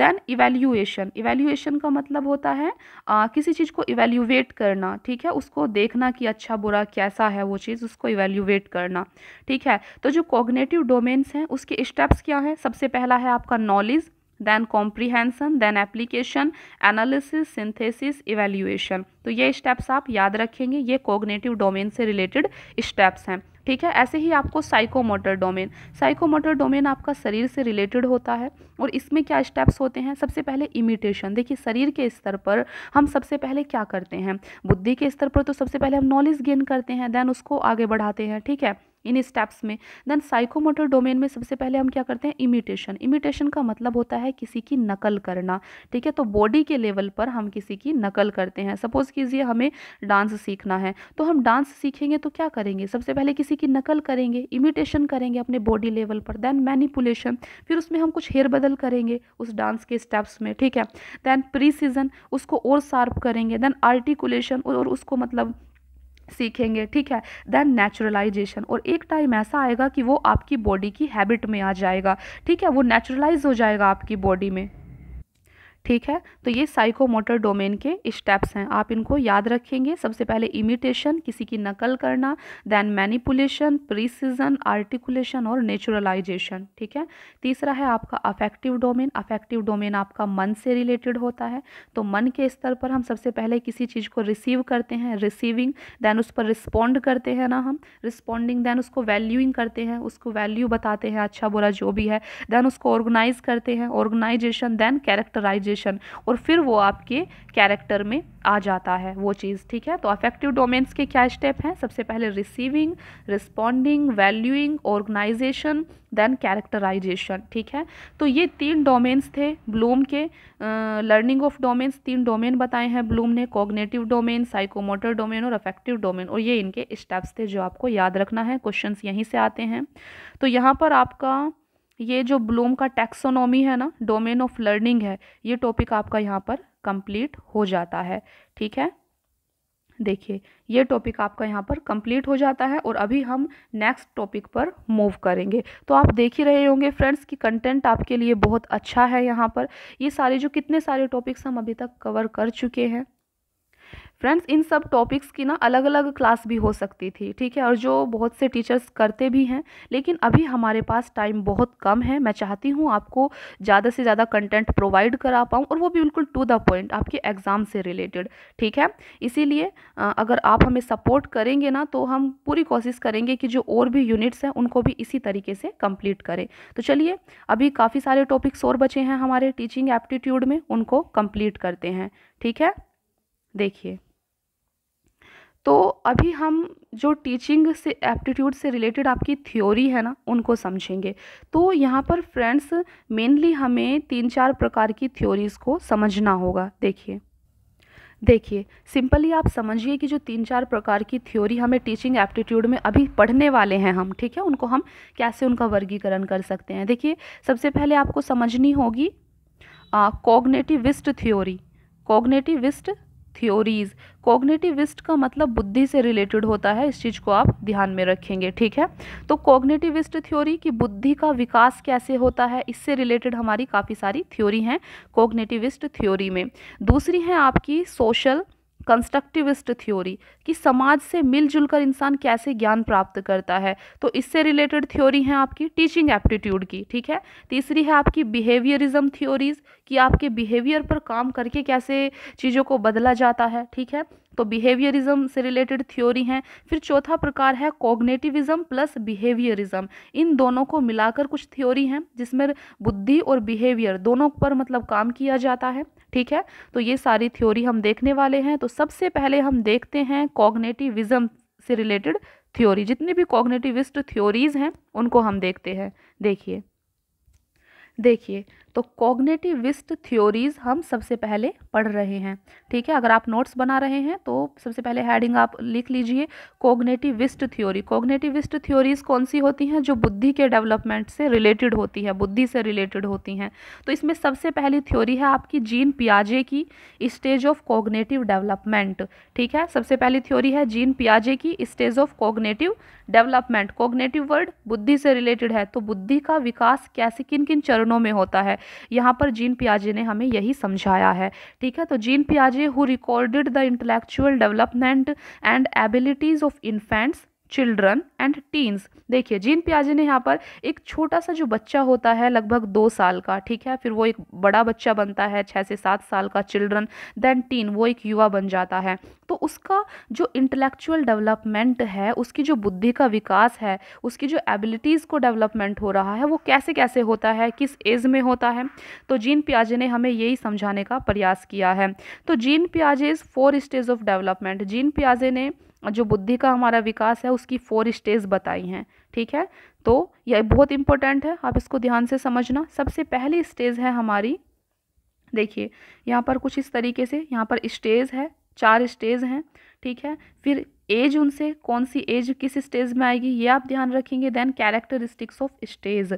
देन इवेल्यूएशन इवेल्यूएशन का मतलब होता है आ, किसी चीज़ को इवेल्यूएट करना ठीक है उसको देखना कि अच्छा बुरा कैसा है वो चीज़ उसको इवेल्यूएट करना ठीक है तो जो कॉग्नेटिव डोमेन्स हैं उसके स्टेप्स क्या हैं सबसे पहला है आपका knowledge then comprehension then application analysis synthesis evaluation तो ये स्टेप्स आप याद रखेंगे ये कोग्नेटिव डोमेन से रिलेटेड स्टेप्स हैं ठीक है ऐसे ही आपको साइकोमोटर डोमेन साइकोमोटर डोमेन आपका शरीर से रिलेटेड होता है और इसमें क्या स्टेप्स होते हैं सबसे पहले इमिटेशन देखिए शरीर के स्तर पर हम सबसे पहले क्या करते हैं बुद्धि के स्तर पर तो सबसे पहले हम नॉलेज गेन करते हैं देन उसको आगे बढ़ाते हैं ठीक है इन स्टेप्स में देन साइकोमोटर डोमेन में सबसे पहले हम क्या करते हैं इमिटेशन इमिटेशन का मतलब होता है किसी की नकल करना ठीक है तो बॉडी के लेवल पर हम किसी की नकल करते हैं सपोज कीजिए हमें डांस सीखना है तो हम डांस सीखेंगे तो क्या करेंगे सबसे पहले किसी की नकल करेंगे इमिटेशन करेंगे अपने बॉडी लेवल पर देन मैनिपुलेशन फिर उसमें हम कुछ हेयर बदल करेंगे उस डांस के स्टेप्स में ठीक है देन प्रीसीजन उसको और शार्प करेंगे देन आर्टिकुलेशन और उसको मतलब सीखेंगे ठीक है देन नेचुरलाइजेशन और एक टाइम ऐसा आएगा कि वो आपकी बॉडी की हैबिट में आ जाएगा ठीक है वो नेचुरलाइज हो जाएगा आपकी बॉडी में ठीक है तो ये साइकोमोटर डोमेन के स्टेप्स हैं आप इनको याद रखेंगे सबसे पहले इमिटेशन किसी की नकल करना देन मैनिपुलेशन प्रिसीजन आर्टिकुलेशन और नेचुरलाइजेशन ठीक है तीसरा है आपका अफेक्टिव डोमेन अफेक्टिव डोमेन आपका मन से रिलेटेड होता है तो मन के स्तर पर हम सबसे पहले किसी चीज़ को रिसीव करते हैं रिसीविंग देन उस पर रिस्पॉन्ड करते हैं ना हम रिस्पॉन्डिंग देन उसको वैल्यूइंग करते हैं उसको वैल्यू बताते हैं अच्छा बुरा जो भी है देन उसको ऑर्गेनाइज करते हैं ऑर्गेनाइजेशन देन कैरेक्टराइजेशन पोजिशन और फिर वो आपके कैरेक्टर में आ जाता है वो चीज़ ठीक है तो अफेक्टिव डोमेन्स के क्या स्टेप हैं सबसे पहले receiving responding valuing organisation then characterisation ठीक है तो ये तीन डोमेन्स थे ब्लूम के लर्निंग ऑफ डोमेन्स तीन डोमेन बताए हैं ब्लूम ने कॉग्नेटिव डोमेन साइकोमोटर डोमेन और अफेक्टिव डोमेन और ये इनके स्टेप्स थे जो आपको याद रखना है क्वेश्चन यहीं से आते हैं तो यहाँ पर आपका ये जो ब्लूम का टैक्सोनॉमी है ना डोमेन ऑफ लर्निंग है ये टॉपिक आपका यहाँ पर कंप्लीट हो जाता है ठीक है देखिए ये टॉपिक आपका यहाँ पर कंप्लीट हो जाता है और अभी हम नेक्स्ट टॉपिक पर मूव करेंगे तो आप देख ही रहे होंगे फ्रेंड्स कि कंटेंट आपके लिए बहुत अच्छा है यहाँ पर ये सारे जो कितने सारे टॉपिक्स हम अभी तक कवर कर चुके हैं फ्रेंड्स इन सब टॉपिक्स की ना अलग अलग क्लास भी हो सकती थी ठीक है और जो बहुत से टीचर्स करते भी हैं लेकिन अभी हमारे पास टाइम बहुत कम है मैं चाहती हूँ आपको ज़्यादा से ज़्यादा कंटेंट प्रोवाइड करा पाऊँ और वो भी बिल्कुल टू द पॉइंट आपके एग्ज़ाम से रिलेटेड ठीक है इसीलिए अगर आप हमें सपोर्ट करेंगे ना तो हम पूरी कोशिश करेंगे कि जो और भी यूनिट्स हैं उनको भी इसी तरीके से कम्प्लीट करें तो चलिए अभी काफ़ी सारे टॉपिक्स और बचे हैं हमारे टीचिंग एप्टीट्यूड में उनको कम्प्लीट करते हैं ठीक है देखिए तो अभी हम जो टीचिंग से एप्टीट्यूड से रिलेटेड आपकी थ्योरी है ना उनको समझेंगे तो यहाँ पर फ्रेंड्स मेनली हमें तीन चार प्रकार की थ्योरीज़ को समझना होगा देखिए देखिए सिंपली आप समझिए कि जो तीन चार प्रकार की थ्योरी हमें टीचिंग एप्टीट्यूड में अभी पढ़ने वाले हैं हम ठीक है उनको हम कैसे उनका वर्गीकरण कर सकते हैं देखिए सबसे पहले आपको समझनी होगी कॉग्नेटिविस्ट थ्योरी कॉग्नेटिविस्ट थियोरीज कॉग्नेटिविस्ट का मतलब बुद्धि से रिलेटेड होता है इस चीज़ को आप ध्यान में रखेंगे ठीक है तो कॉग्नेटिविस्ट थ्योरी की बुद्धि का विकास कैसे होता है इससे रिलेटेड हमारी काफ़ी सारी थ्योरी हैं कॉग्नेटिविस्ट थ्योरी में दूसरी है आपकी सोशल कंस्ट्रक्टिविस्ट थ्योरी कि समाज से मिलजुल कर इंसान कैसे ज्ञान प्राप्त करता है तो इससे रिलेटेड थ्योरी है आपकी टीचिंग एप्टीट्यूड की ठीक है तीसरी है आपकी बिहेवियरिज्म थ्योरीज कि आपके बिहेवियर पर काम करके कैसे चीज़ों को बदला जाता है ठीक है तो बिहेवियरिज्म से रिलेटेड थ्योरी हैं फिर चौथा प्रकार है कॉग्नेटिविज्म प्लस बिहेवियरिज्म इन दोनों को मिलाकर कुछ थ्योरी हैं जिसमें बुद्धि और बिहेवियर दोनों पर मतलब काम किया जाता है ठीक है तो ये सारी थ्योरी हम देखने वाले हैं तो सबसे पहले हम देखते हैं कॉग्नेटिविज्म से रिलेटेड थ्योरी जितनी भी कॉग्नेटिविस्ट थ्योरीज हैं उनको हम देखते हैं देखिए देखिए तो कॉग्नेटिविस्ट थ्योरीज हम सबसे पहले पढ़ रहे हैं ठीक है अगर आप नोट्स बना रहे हैं तो सबसे पहले हेडिंग आप लिख लीजिए कॉग्नेटिविस्ट थ्योरी कॉग्नेटिविस्ट थ्योरीज कौन सी होती हैं जो बुद्धि के डेवलपमेंट से रिलेटेड होती है बुद्धि से रिलेटेड होती हैं तो इसमें सबसे पहली थ्योरी है आपकी जीन पियाजे की स्टेज ऑफ कॉग्नेटिव डेवलपमेंट ठीक है सबसे पहली थ्योरी है जीन पियाजे की stage of cognitive development cognitive word बुद्धि से रिलेटेड है तो बुद्धि का विकास कैसे किन किन चरणों में होता है यहाँ पर जीन पियाजे ने हमें यही समझाया है ठीक है तो जीन पियाजे who recorded the intellectual development and abilities of infants children and teens देखिए जीन प्याजे ने यहाँ पर एक छोटा सा जो बच्चा होता है लगभग दो साल का ठीक है फिर वो एक बड़ा बच्चा बनता है छः से सात साल का चिल्ड्रन देन टीन वो एक युवा बन जाता है तो उसका जो इंटेलेक्चुअल डेवलपमेंट है उसकी जो बुद्धि का विकास है उसकी जो एबिलिटीज़ को डेवलपमेंट हो रहा है वो कैसे कैसे होता है किस एज में होता है तो जीन प्याजे ने हमें यही समझाने का प्रयास किया है तो Jean is four stage of development Jean प्याजे ने जो बुद्धि का हमारा विकास है उसकी फोर स्टेज बताई हैं ठीक है तो यह बहुत इंपॉर्टेंट है आप इसको ध्यान से समझना सबसे पहली स्टेज है हमारी देखिए यहाँ पर कुछ इस तरीके से यहाँ पर स्टेज है चार स्टेज हैं ठीक है फिर एज उनसे कौन सी एज किस स्टेज में आएगी ये आप ध्यान रखेंगे देन कैरेक्टरिस्टिक्स ऑफ स्टेज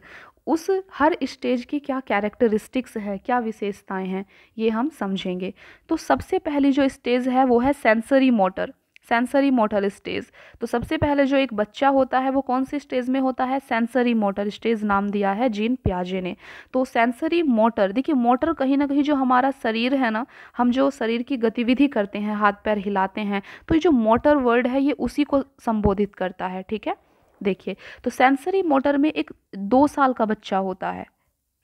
उस हर स्टेज की क्या कैरेक्टरिस्टिक्स है क्या विशेषताएं हैं ये हम समझेंगे तो सबसे पहली जो स्टेज है वो है sensory motor sensory motor stage तो सबसे पहले जो एक बच्चा होता है वो कौन सी स्टेज में होता है सेंसरी मोटर स्टेज नाम दिया है जीन प्याजे ने तो सेंसरी मोटर देखिए मोटर कहीं ना कहीं जो हमारा शरीर है ना हम जो शरीर की गतिविधि करते हैं हाथ पैर हिलाते हैं तो ये जो मोटर वर्ड है ये उसी को संबोधित करता है ठीक है देखिए तो सेंसरी मोटर में एक दो साल का बच्चा होता है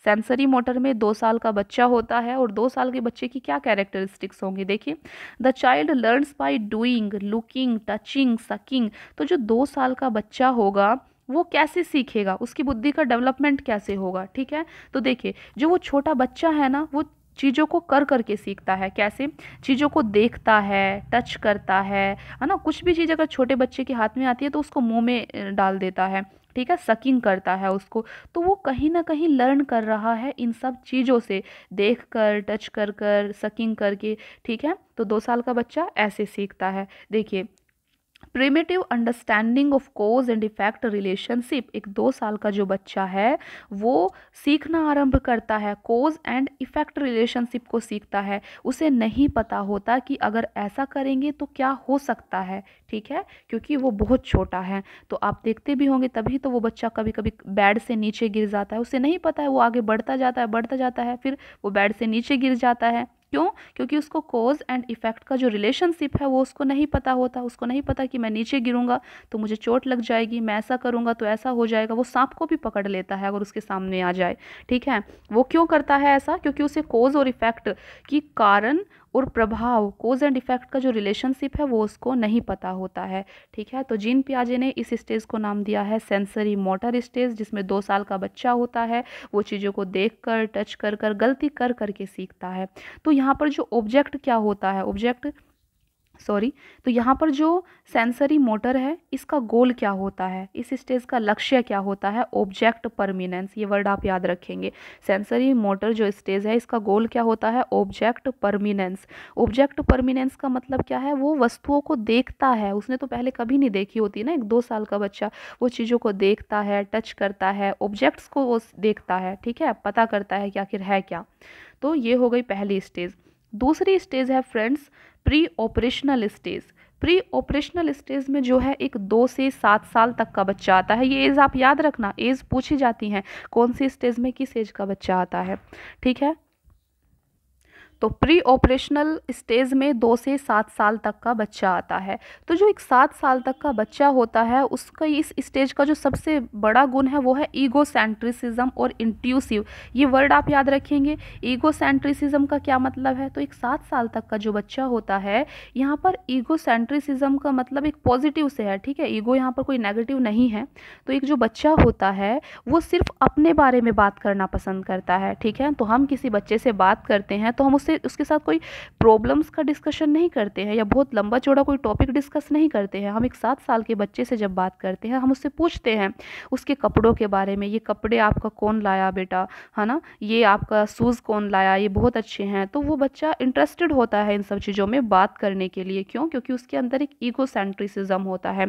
सेंसरी मोटर में दो साल का बच्चा होता है और दो साल के बच्चे की क्या कैरेक्टरिस्टिक्स होंगे देखिए the child learns by doing looking touching sucking तो जो दो साल का बच्चा होगा वो कैसे सीखेगा उसकी बुद्धि का डेवलपमेंट कैसे होगा ठीक है तो देखिए जो वो छोटा बच्चा है ना वो चीज़ों को कर करके सीखता है कैसे चीज़ों को देखता है टच करता है है ना कुछ भी चीज़ अगर छोटे बच्चे के हाथ में आती है तो उसको मुंह में डाल देता है ठीक है सकिंग करता है उसको तो वो कहीं ना कहीं लर्न कर रहा है इन सब चीज़ों से देख कर टच कर कर सकिंग करके ठीक है तो दो साल का बच्चा ऐसे सीखता है देखिए primitive understanding of cause and effect relationship एक दो साल का जो बच्चा है वो सीखना आरंभ करता है कोज एंड इफेक्ट रिलेशनशिप को सीखता है उसे नहीं पता होता कि अगर ऐसा करेंगे तो क्या हो सकता है ठीक है क्योंकि वो बहुत छोटा है तो आप देखते भी होंगे तभी तो वो बच्चा कभी कभी बेड से नीचे गिर जाता है उसे नहीं पता है वो आगे बढ़ता जाता है बढ़ता जाता है फिर वो बेड से नीचे गिर जाता है क्यों क्योंकि उसको कोज एंड इफेक्ट का जो रिलेशनशिप है वो उसको नहीं पता होता उसको नहीं पता कि मैं नीचे गिरूंगा तो मुझे चोट लग जाएगी मैं ऐसा करूँगा तो ऐसा हो जाएगा वो सांप को भी पकड़ लेता है अगर उसके सामने आ जाए ठीक है वो क्यों करता है ऐसा क्योंकि उसे कोज और इफेक्ट की कारण और प्रभाव कोज एंड इफेक्ट का जो रिलेशनशिप है वो उसको नहीं पता होता है ठीक है तो जीन पियाजे ने इस स्टेज को नाम दिया है सेंसरी मोटर स्टेज जिसमें दो साल का बच्चा होता है वो चीज़ों को देख कर टच कर कर गलती कर करके सीखता है तो यहाँ पर जो ऑब्जेक्ट क्या होता है ऑब्जेक्ट सॉरी तो यहाँ पर जो सेंसरी मोटर है इसका गोल क्या होता है इस स्टेज का लक्ष्य क्या होता है ऑब्जेक्ट परमिनेंस ये वर्ड आप याद रखेंगे सेंसरी मोटर जो स्टेज है इसका गोल क्या होता है ऑब्जेक्ट परमिनेंस ऑब्जेक्ट परमिनेंस का मतलब क्या है वो वस्तुओं को देखता है उसने तो पहले कभी नहीं देखी होती ना एक दो साल का बच्चा वो चीज़ों को देखता है टच करता है ऑब्जेक्ट्स को वो देखता है ठीक है पता करता है कि आखिर है क्या तो ये हो गई पहली स्टेज दूसरी स्टेज है friends pre operational stage pre operational stage में जो है एक दो से सात साल तक का बच्चा आता है ये एज आप याद रखना एज पूछी जाती हैं कौन सी स्टेज में किस एज का बच्चा आता है ठीक है तो प्री ऑपरेशनल स्टेज में दो से सात साल तक का बच्चा आता है तो जो एक सात साल तक का बच्चा होता है उसका इस स्टेज का जो सबसे बड़ा गुण है वो है ईगो सेंट्रिसिज्म और इंट्यूसिव ये वर्ड आप याद रखेंगे ईगो सेंट्रिसिज्म का क्या मतलब है तो एक सात साल तक का जो बच्चा होता है यहाँ पर ईगो सेंट्रिसिज्म का मतलब एक पॉजिटिव से है ठीक है ईगो यहाँ पर कोई नेगेटिव नहीं है तो एक जो बच्चा होता है वो सिर्फ अपने बारे में बात करना पसंद करता है ठीक है तो हम किसी बच्चे से बात करते हैं तो हम उससे उसे उसके साथ कोई प्रॉब्लम्स का डिस्कशन नहीं करते हैं या बहुत लंबा चौड़ा कोई टॉपिक डिस्कस नहीं करते हैं हम एक सात साल के बच्चे से जब बात करते हैं हम उससे पूछते हैं उसके कपड़ों के बारे में ये कपड़े आपका कौन लाया बेटा है ना ये आपका शूज़ कौन लाया ये बहुत अच्छे हैं तो वो बच्चा इंटरेस्टेड होता है इन सब चीज़ों में बात करने के लिए क्यों क्योंकि उसके अंदर एक ईगो सेंट्रिसिज्म होता है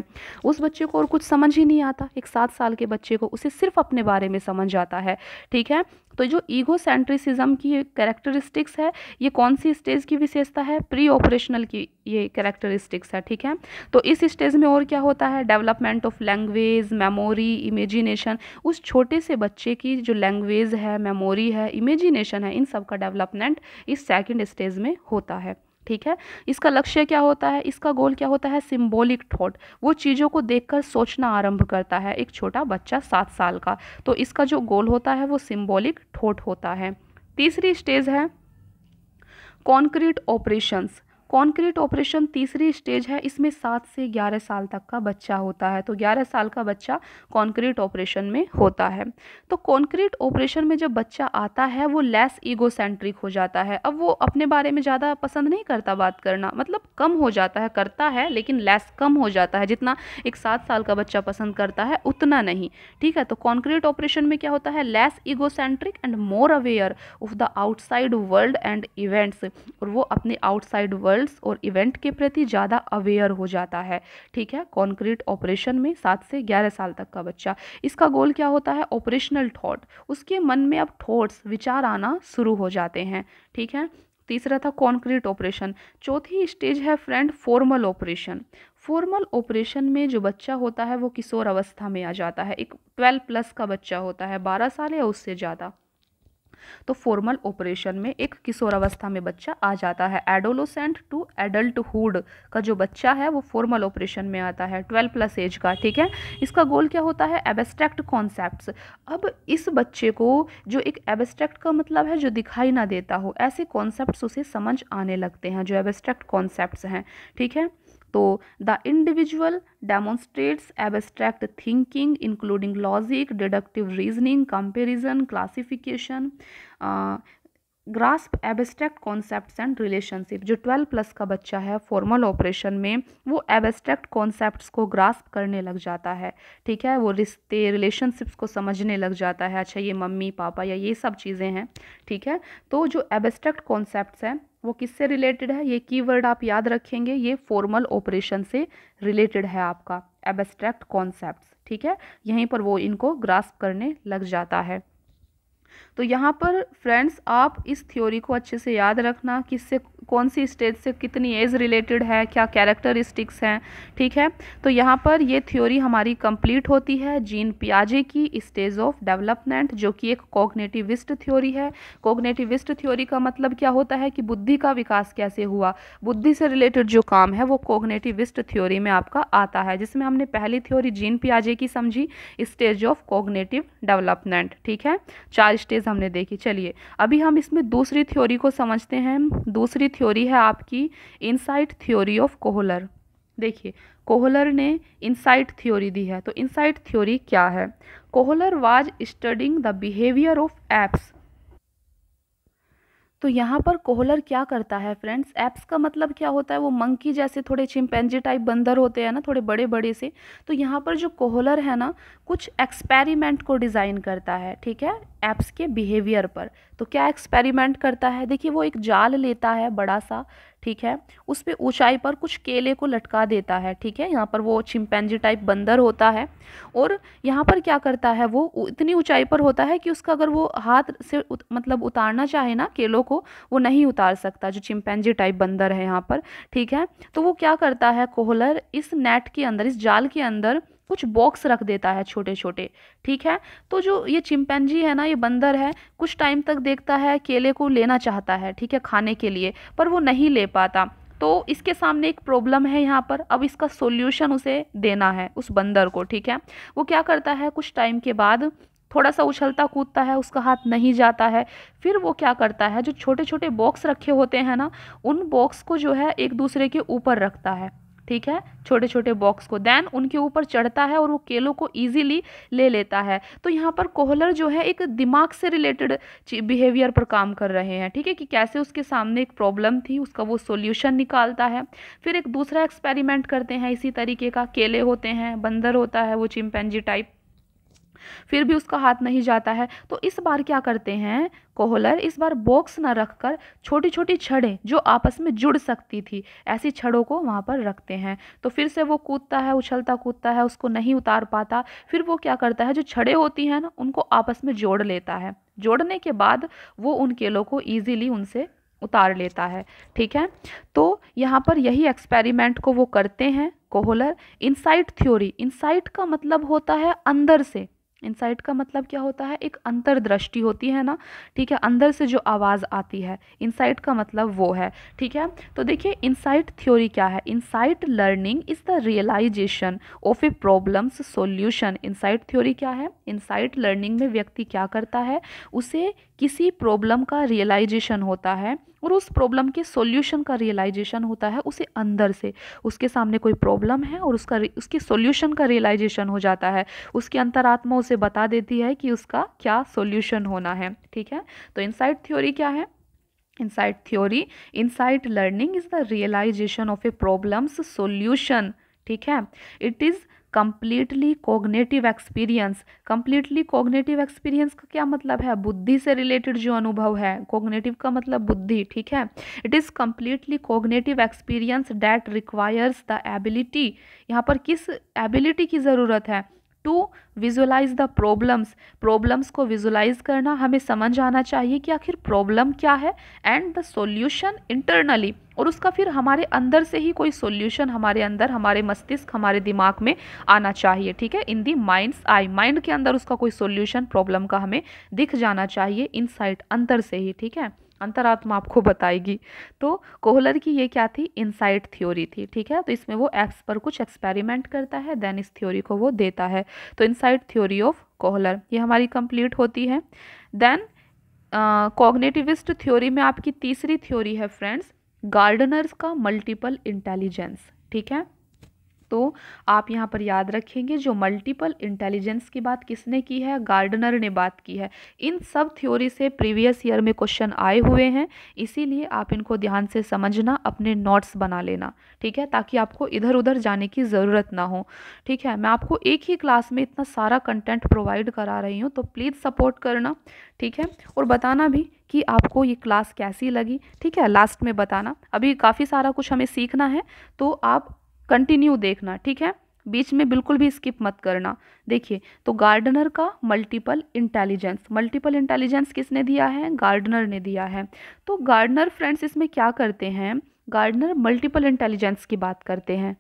उस बच्चे को और कुछ समझ ही नहीं आता एक सात साल के बच्चे को उसे सिर्फ अपने बारे में समझ आता है ठीक है तो जो ईगो सेंट्रिसिज्म की कैरेक्टरिस्टिक्स है ये कौन सी स्टेज की विशेषता है प्री ऑपरेशनल की ये कैरेक्टरिस्टिक्स है ठीक है तो इस स्टेज में और क्या होता है development of language memory imagination उस छोटे से बच्चे की जो लैंग्वेज है मेमोरी है इमेजिनेशन है इन सब का डेवलपमेंट इस सेकेंड स्टेज में होता है ठीक है इसका लक्ष्य क्या होता है इसका गोल क्या होता है सिंबॉलिक थॉट वो चीज़ों को देखकर सोचना आरंभ करता है एक छोटा बच्चा सात साल का तो इसका जो गोल होता है वो सिंबॉलिक थॉट होता है तीसरी स्टेज है कॉन्क्रीट ऑपरेशंस कॉन्क्रीट ऑपरेशन तीसरी स्टेज है इसमें सात से ग्यारह साल तक का बच्चा होता है तो ग्यारह साल का बच्चा कॉन्क्रीट ऑपरेशन में होता है तो कॉन्क्रीट ऑपरेशन में जब बच्चा आता है वो लेस ईगोसेंट्रिक हो जाता है अब वो अपने बारे में ज़्यादा पसंद नहीं करता बात करना मतलब कम हो जाता है करता है लेकिन लेस कम हो जाता है जितना एक सात साल का बच्चा पसंद करता है उतना नहीं ठीक है तो कॉन्क्रीट ऑपरेशन में क्या होता है less egocentric and more aware of the outside world and events और वो अपने आउटसाइड वर्ल्ड रिजल्ट्स और इवेंट के प्रति ज़्यादा अवेयर हो जाता है ठीक है कॉन्क्रीट ऑपरेशन में सात से ग्यारह साल तक का बच्चा इसका गोल क्या होता है ऑपरेशनल थॉट उसके मन में अब थॉट्स विचार आना शुरू हो जाते हैं ठीक है तीसरा था कॉन्क्रीट ऑपरेशन चौथी स्टेज है friend formal operation formal operation में जो बच्चा होता है वो किशोर अवस्था में आ जाता है एक ट्वेल्व प्लस का बच्चा होता है बारह साल या उससे ज़्यादा तो फॉर्मल ऑपरेशन में एक किशोरावस्था में बच्चा आ जाता है एडोलोसेंट टू एडल्टहुड का जो बच्चा है वो फॉर्मल ऑपरेशन में आता है ट्वेल्व प्लस एज का ठीक है इसका गोल क्या होता है एबस्ट्रैक्ट कॉन्सेप्ट अब इस बच्चे को जो एक एबस्ट्रैक्ट का मतलब है जो दिखाई ना देता हो ऐसे कॉन्सेप्ट उसे समझ आने लगते हैं जो एबस्ट्रैक्ट कॉन्सेप्ट हैं ठीक है तो the individual demonstrates abstract thinking including logic deductive reasoning comparison classification grasp abstract concept and relationship जो ट्वेल्व प्लस का बच्चा है फॉर्मल ऑपरेशन में वो एबस्ट्रैक्ट कॉन्सेप्ट को ग्रास्प करने लग जाता है ठीक है वो रिश्ते रिलेशनशिप्स को समझने लग जाता है अच्छा ये मम्मी पापा या ये सब चीज़ें हैं ठीक है तो जो एबस्ट्रैक्ट कॉन्सेप्ट हैं वो किससे रिलेटेड है ये कीवर्ड आप याद रखेंगे ये फॉर्मल ऑपरेशन से रिलेटेड है आपका एबस्ट्रैक्ट कॉन्सेप्ट ठीक है यहीं पर वो इनको ग्रास्प करने लग जाता है तो यहाँ पर फ्रेंड्स आप इस थ्योरी को अच्छे से याद रखना किससे कौन सी स्टेज से कितनी एज रिलेटेड है क्या कैरेक्टरिस्टिक्स हैं ठीक है तो यहाँ पर ये थ्योरी हमारी कंप्लीट होती है जीन पियाजे की स्टेज ऑफ डेवलपमेंट जो कि एक कोग्नेटिविस्ट थ्योरी है कोग्नेटिविस्ट थ्योरी का मतलब क्या होता है कि बुद्धि का विकास कैसे हुआ बुद्धि से रिलेटेड जो काम है वो कोग्नेटिविस्ट थ्योरी में आपका आता है जिसमें हमने पहली थ्योरी जीन पियाजे की समझी स्टेज ऑफ कोग्नेटिव डेवलपमेंट ठीक है चार स्टेज हमने देखी चलिए अभी हम इसमें दूसरी थ्योरी को समझते हैं दूसरी थ्योरी है आपकी इनसाइट थ्योरी ऑफ कोहलर देखिए कोहलर ने इनसाइट थ्योरी दी है तो इनसाइट थ्योरी क्या है Kohler was studying the behaviour of apes तो यहाँ पर कोहलर क्या करता है फ्रेंड्स एप्स का मतलब क्या होता है वो मंकी जैसे थोड़े चिंपैंजी टाइप बंदर होते हैं ना थोड़े बड़े बड़े से तो यहाँ पर जो कोहलर है ना कुछ एक्सपेरिमेंट को डिज़ाइन करता है ठीक है एप्स के बिहेवियर पर तो क्या एक्सपेरिमेंट करता है देखिए वो एक जाल लेता है बड़ा सा ठीक है उस पर ऊंचाई पर कुछ केले को लटका देता है ठीक है यहाँ पर वो चिमपैनजी टाइप बंदर होता है और यहाँ पर क्या करता है वो इतनी ऊंचाई पर होता है कि उसका अगर वो हाथ से उत, मतलब उतारना चाहे ना केलों को वो नहीं उतार सकता जो चिमपैनजी टाइप बंदर है यहाँ पर ठीक है तो वो क्या करता है कोहलर इस नेट के अंदर इस जाल के अंदर कुछ बॉक्स रख देता है छोटे छोटे ठीक है तो जो ये चिमपैनजी है ना ये बंदर है कुछ टाइम तक देखता है केले को लेना चाहता है ठीक है खाने के लिए पर वो नहीं ले पाता तो इसके सामने एक प्रॉब्लम है यहाँ पर अब इसका सोल्यूशन उसे देना है उस बंदर को ठीक है वो क्या करता है कुछ टाइम के बाद थोड़ा सा उछलता कूदता है उसका हाथ नहीं जाता है फिर वो क्या करता है जो छोटे छोटे बॉक्स रखे होते हैं ना उन बॉक्स को जो है एक दूसरे के ऊपर रखता है ठीक है छोटे छोटे बॉक्स को देन उनके ऊपर चढ़ता है और वो केलों को इजीली ले लेता है तो यहाँ पर कोहलर जो है एक दिमाग से रिलेटेड बिहेवियर पर काम कर रहे हैं ठीक है कि कैसे उसके सामने एक प्रॉब्लम थी उसका वो सोल्यूशन निकालता है फिर एक दूसरा एक्सपेरिमेंट करते हैं इसी तरीके का केले होते हैं बंदर होता है वो चिमपेंजी टाइप फिर भी उसका हाथ नहीं जाता है तो इस बार क्या करते हैं कोहलर इस बार बॉक्स ना रखकर छोटी छोटी छड़ें जो आपस में जुड़ सकती थी ऐसी छड़ों को वहाँ पर रखते हैं तो फिर से वो कूदता है उछलता कूदता है उसको नहीं उतार पाता फिर वो क्या करता है जो छड़े होती हैं ना उनको आपस में जोड़ लेता है जोड़ने के बाद वो उन केलों को ईजिली उनसे उतार लेता है ठीक है तो यहाँ पर यही एक्सपेरिमेंट को वो करते हैं कोहलर इनसाइट थ्योरी इनसाइट का मतलब होता है अंदर से इनसाइट का मतलब क्या होता है एक अंतर्दृष्टि होती है ना ठीक है अंदर से जो आवाज़ आती है इनसाइट का मतलब वो है ठीक है तो देखिए इनसाइट थ्योरी क्या है insight learning is the realisation of a problem's solution insight theory क्या है इनसाइट लर्निंग में व्यक्ति क्या करता है उसे किसी प्रॉब्लम का रियलाइजेशन होता है और उस प्रॉब्लम के सॉल्यूशन का रियलाइजेशन होता है उसे अंदर से उसके सामने कोई प्रॉब्लम है और उसका उसके सॉल्यूशन का रियलाइजेशन हो जाता है उसकी अंतरात्मा उसे बता देती है कि उसका क्या सॉल्यूशन होना है ठीक है तो इनसाइड थ्योरी क्या है insight theory insight learning is the realisation of a problem's solution ठीक है it is completely cognitive experience completely cognitive experience का क्या मतलब है बुद्धि से रिलेटेड जो अनुभव है कोग्नेटिव का मतलब बुद्धि ठीक है it is completely cognitive experience that requires the ability यहाँ पर किस एबिलिटी की ज़रूरत है to visualise the problems problems को विजुलाइज करना हमें समझ आना चाहिए कि आखिर प्रॉब्लम क्या है एंड द सॉल्यूशन इंटरनली और उसका फिर हमारे अंदर से ही कोई सॉल्यूशन हमारे अंदर हमारे मस्तिष्क हमारे दिमाग में आना चाहिए ठीक है इन दी माइंड्स आई माइंड के अंदर उसका कोई सोल्यूशन प्रॉब्लम का हमें दिख जाना चाहिए इन अंदर से ही ठीक है अंतरात्मा आपको बताएगी तो कोहलर की ये क्या थी इनसाइट थ्योरी थी ठीक है तो इसमें वो एक्स पर कुछ एक्सपेरिमेंट करता है देन इस थ्योरी को वो देता है तो इनसाइट थ्योरी ऑफ कोहलर ये हमारी कंप्लीट होती है देन कॉग्नेटिविस्ट थ्योरी में आपकी तीसरी थ्योरी है फ्रेंड्स गार्डनर्स का मल्टीपल इंटेलिजेंस ठीक है तो आप यहाँ पर याद रखेंगे जो मल्टीपल इंटेलिजेंस की बात किसने की है गार्डनर ने बात की है इन सब थ्योरी से प्रीवियस ईयर में क्वेश्चन आए हुए हैं इसीलिए आप इनको ध्यान से समझना अपने नोट्स बना लेना ठीक है ताकि आपको इधर उधर जाने की ज़रूरत ना हो ठीक है मैं आपको एक ही क्लास में इतना सारा कंटेंट प्रोवाइड करा रही हूँ तो प्लीज़ सपोर्ट करना ठीक है और बताना भी कि आपको ये क्लास कैसी लगी ठीक है लास्ट में बताना अभी काफ़ी सारा कुछ हमें सीखना है तो आप कंटिन्यू देखना ठीक है बीच में बिल्कुल भी स्किप मत करना देखिए तो गार्डनर का मल्टीपल इंटेलिजेंस मल्टीपल इंटेलिजेंस किसने दिया है गार्डनर ने दिया है तो गार्डनर फ्रेंड्स इसमें क्या करते हैं गार्डनर मल्टीपल इंटेलिजेंस की बात करते हैं